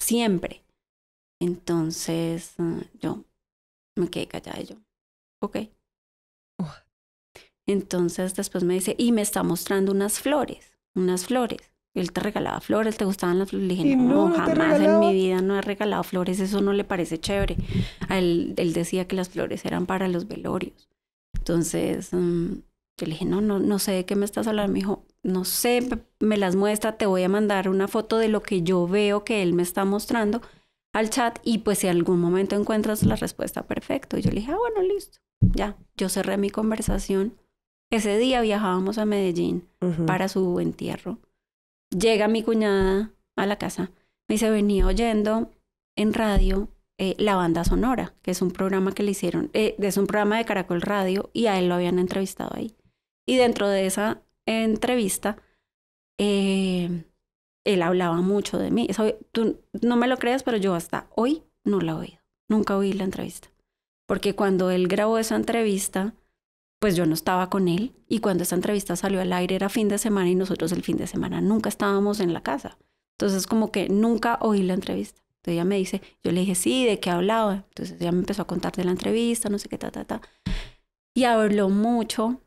B: siempre. Entonces mm, yo me quedé callada y yo, ok. Entonces después me dice, y me está mostrando unas flores, unas flores. Él te regalaba flores, te gustaban las flores. Le dije, no, jamás en mi vida no he regalado flores, eso no le parece chévere. él, decía que las flores eran para los velorios. Entonces, mm, yo le dije, no, no, no sé de qué me estás hablando. Me dijo, no sé, me las muestra, te voy a mandar una foto de lo que yo veo que él me está mostrando al chat y pues si algún momento encuentras la respuesta, perfecto. Y yo le dije, ah, bueno, listo. Ya, yo cerré mi conversación. Ese día viajábamos a Medellín para su entierro. Llega mi cuñada a la casa, me dice, venía oyendo en radio eh, La Banda Sonora, que es un programa que le hicieron, eh, es un programa de Caracol Radio y a él lo habían entrevistado ahí. Y dentro de esa entrevista, eh, él hablaba mucho de mí. tú no me lo creas, pero yo hasta hoy no la he oído. Nunca oí la entrevista. Porque cuando él grabó esa entrevista, pues yo no estaba con él y cuando esta entrevista salió al aire era fin de semana y nosotros el fin de semana nunca estábamos en la casa. Entonces como que nunca oí la entrevista. Entonces ella me dice, yo le dije, sí, ¿de qué hablaba? Entonces ella me empezó a contar de la entrevista, no sé qué, ta, ta, ta. Y habló mucho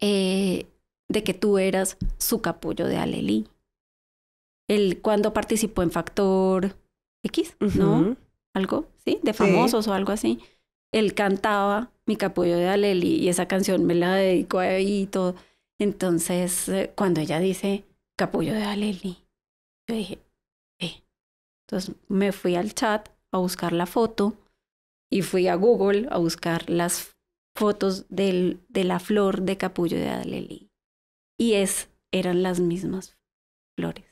B: eh, de que tú eras su capullo de Alelí. El cuando participó en Factor X, ¿no? Algo, ¿sí? De famosos o algo así él cantaba Mi capullo de Aleli y esa canción me la dedicó él y todo. Entonces, eh, cuando ella dice capullo de Aleli, yo dije, eh. Entonces me fui al chat a buscar la foto y fui a Google a buscar las fotos de la flor de capullo de Aleli. Y es, eran las mismas flores.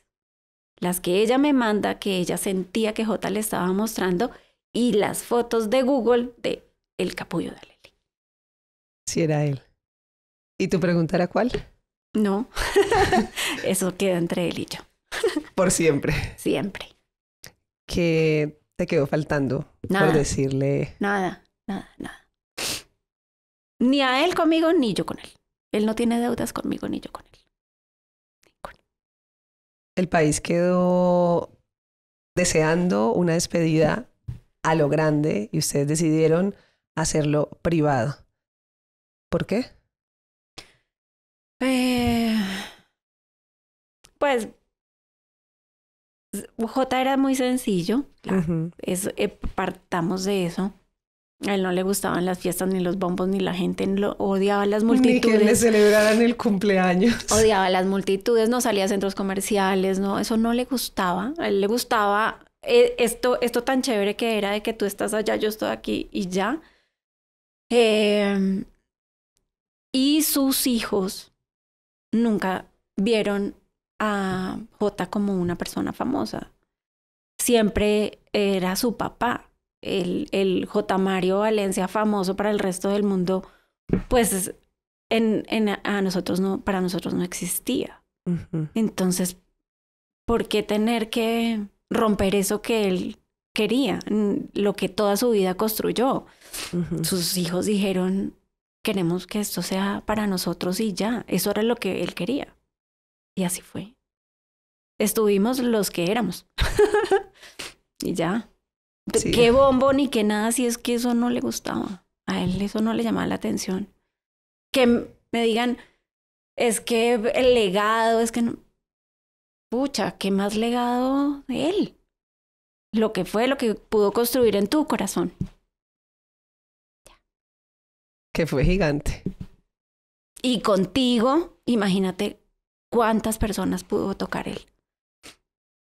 B: Las que ella me manda, que ella sentía que J le estaba mostrando y las fotos de Google de El capullo de Aleli.
A: Si era él. ¿Y tu pregunta era cuál?
B: No, [laughs] eso queda entre él y yo. [laughs] Por siempre. Siempre.
A: ¿Qué te quedó faltando por decirle?
B: Nada, nada, nada. Ni a él conmigo, ni yo con él. Él no tiene deudas conmigo, ni yo con él.
A: El país quedó deseando una despedida a lo grande y ustedes
C: decidieron hacerlo privado. ¿Por qué?
B: Eh, pues J era muy sencillo, es, eh, partamos de eso. A él no le gustaban las fiestas, ni los bombos, ni la gente, odiaba las multitudes. Ni que le celebraran
A: el cumpleaños.
B: Odiaba las multitudes, no salía a centros comerciales, no, eso no le gustaba. A él le gustaba eh, esto, esto tan chévere que era de que tú estás allá, yo estoy aquí y ya. Em, y sus hijos nunca vieron a J como una persona famosa. Siempre era su papá. El, el J. Mario Valencia famoso para el resto del mundo, pues en, en, a nosotros no, para nosotros no existía. Entonces, ¿por qué tener que romper eso que él quería, lo que toda su vida construyó. Sus hijos dijeron, queremos que esto sea para nosotros y ya, eso era lo que él quería. Y así fue. Estuvimos los que éramos. [laughs] y ya. Qué bombo ni qué nada, si es que eso no le gustaba. A él eso no le llamaba la atención. Que me digan, es que el legado, es que no pucha, ¿qué más legado de él? Lo que fue, lo que pudo construir en tu corazón.
C: Que fue gigante. Y
B: contigo, imagínate cuántas personas pudo tocar él.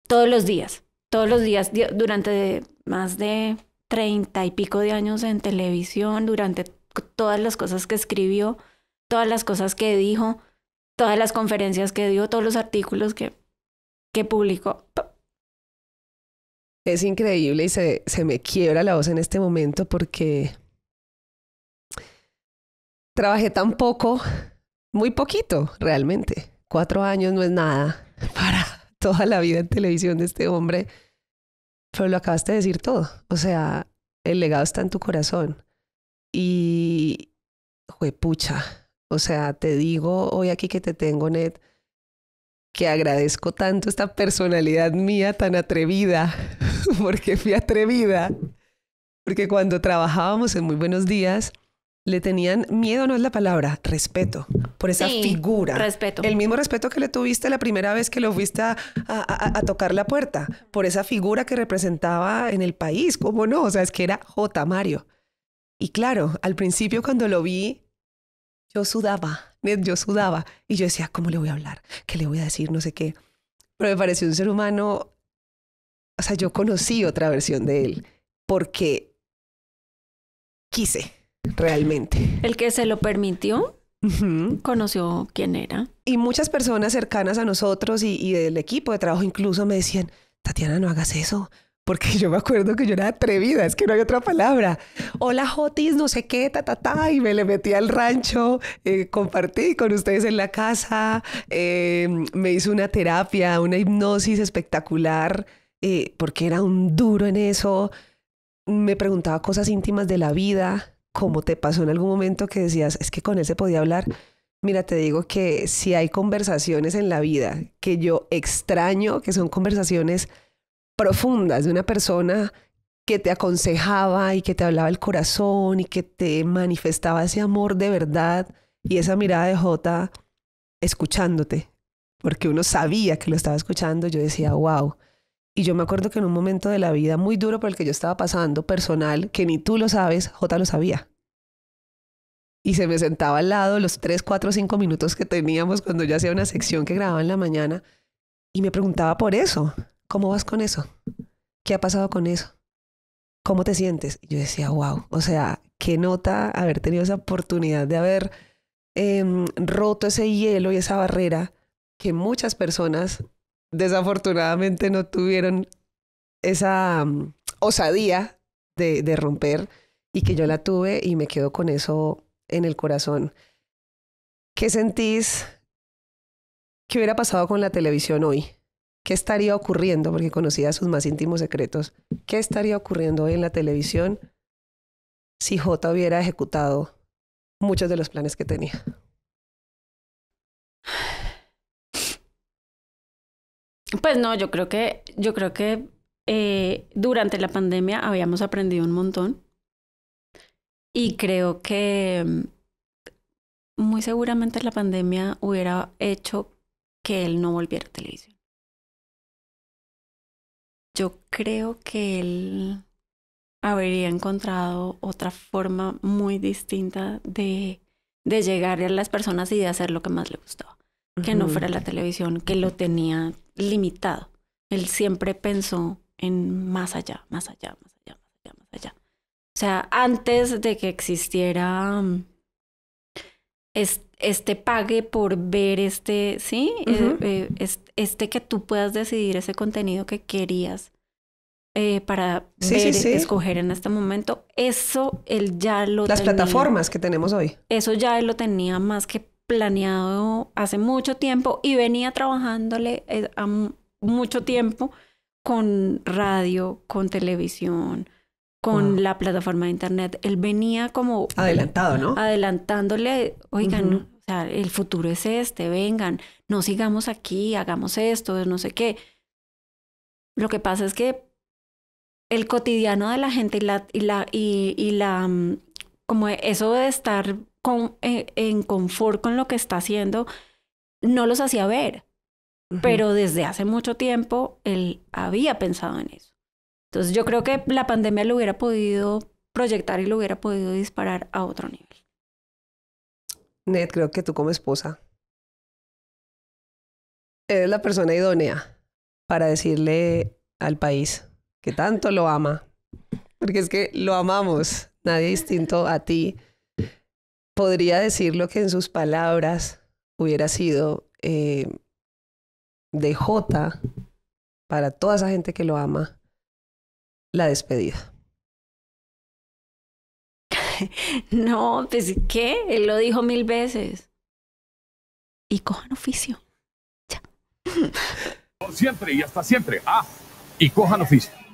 B: Todos los días, todos los días, durante más de treinta y pico de años en televisión, durante todas las cosas que escribió, todas las cosas que dijo, todas las conferencias que dio, todos los artículos que público
A: Es increíble y se, me quiebra la voz en este momento porque trabajé tan poco, muy poquito realmente. Cuatro años no es nada [laughs] para toda la vida en televisión de este hombre. Pero lo acabaste de decir todo. O sea, el legado está en tu corazón. Y, pucha. o sea, te digo hoy aquí que te tengo, Ned, que agradezco tanto esta personalidad mía tan atrevida, [laughs] porque fui atrevida, porque cuando trabajábamos en Muy Buenos Días, le tenían miedo, no es la palabra, respeto por esa figura. Respeto. El mismo respeto que le tuviste la primera vez que lo fuiste a, a, tocar la puerta, por esa figura que representaba en el país, ¿cómo no? O sea, es que era J. Mario. Y claro, al principio cuando lo vi, yo sudaba yo sudaba y yo decía, ¿cómo le voy a hablar? ¿Qué le voy a decir? No sé qué. Pero me pareció un ser humano, o sea, yo conocí otra versión de él porque
B: quise realmente. El que se lo permitió Conoció quién era.
A: Y muchas personas cercanas a nosotros y, del equipo de trabajo incluso me decían, Tatiana, no hagas eso, porque yo me acuerdo que yo era atrevida, es que no hay otra palabra. Hola Jotis, no sé qué, ta, ta, ta, y me le metí al rancho, eh, compartí con ustedes en la casa, em, me hizo una terapia, una hipnosis espectacular, eh, porque era un duro en eso, me preguntaba cosas íntimas de la vida, como te pasó en algún momento que decías, es que con él se podía hablar. Mira, te digo que si hay conversaciones en la vida que yo extraño, que son conversaciones profundas de una persona que te aconsejaba y que te hablaba el corazón y que te manifestaba ese amor de verdad y esa mirada de Jota escuchándote, porque uno sabía que lo estaba escuchando, yo decía, wow. Y yo me acuerdo que en un momento de la vida muy duro por el que yo estaba pasando, personal, que ni tú lo sabes, Jota lo sabía. Y se me sentaba al lado los 3, 4, cinco minutos que teníamos cuando yo hacía una sección que grababa en la mañana y me preguntaba por eso, ¿Cómo vas con eso? ¿Qué ha pasado con eso? ¿Cómo te sientes? yo decía, wow, o sea, qué nota haber tenido esa oportunidad de haber em, roto ese hielo y esa barrera que muchas personas desafortunadamente no tuvieron esa mm, osadía de, de romper y que yo la tuve y me quedo con eso en el corazón. ¿Qué sentís? ¿Qué hubiera pasado con la televisión hoy? ¿Qué estaría ocurriendo? Porque conocía sus más íntimos secretos. ¿Qué estaría ocurriendo hoy en la televisión
C: si J hubiera ejecutado muchos de los planes que tenía?
B: Pues no, yo creo que, yo creo que eh, durante la pandemia habíamos aprendido un montón. Y creo que mm, muy seguramente la pandemia hubiera hecho que él no volviera a televisión yo creo que él habría encontrado otra forma muy distinta de, llegar a las personas y de hacer lo que más le gustaba, que no fuera la televisión, que lo tenía limitado. Él siempre pensó en más allá, más allá, más allá, más allá, más allá. O sea, antes de que existiera este este pague por ver este, ¿sí? Eh, eh, este, que tú puedas decidir ese contenido que querías eh, para escoger en este momento. Eso él ya lo Las plataformas que tenemos hoy. Eso ya él lo tenía más que planeado hace mucho tiempo y venía trabajándole a mucho tiempo con radio, con televisión, con la plataforma de internet. Él venía como... Adelantado, ¿no? Adelantándole, oigan, o sea, el futuro es este, vengan, no sigamos aquí, hagamos esto, no sé qué. Lo que pasa es que el cotidiano de la gente y la... Y la, y, la mm, como eso de estar e, en, confort con lo que está haciendo, no los hacía ver. Pero desde hace mucho tiempo él había pensado en eso. Entonces yo creo que la pandemia lo hubiera podido proyectar y lo hubiera podido disparar a otro nivel.
A: Ned, creo que tú como esposa
C: eres la persona idónea para decirle
A: al país que tanto lo ama, porque es que lo amamos, nadie distinto a ti podría decir lo que en sus palabras
C: hubiera sido eh, de J para toda esa gente que lo ama la despedida?
B: [laughs] No, pues ¿qué? Él lo dijo mil veces. Y cojan oficio.
C: Ya. Siempre y hasta siempre. Ah, y cojan oficio.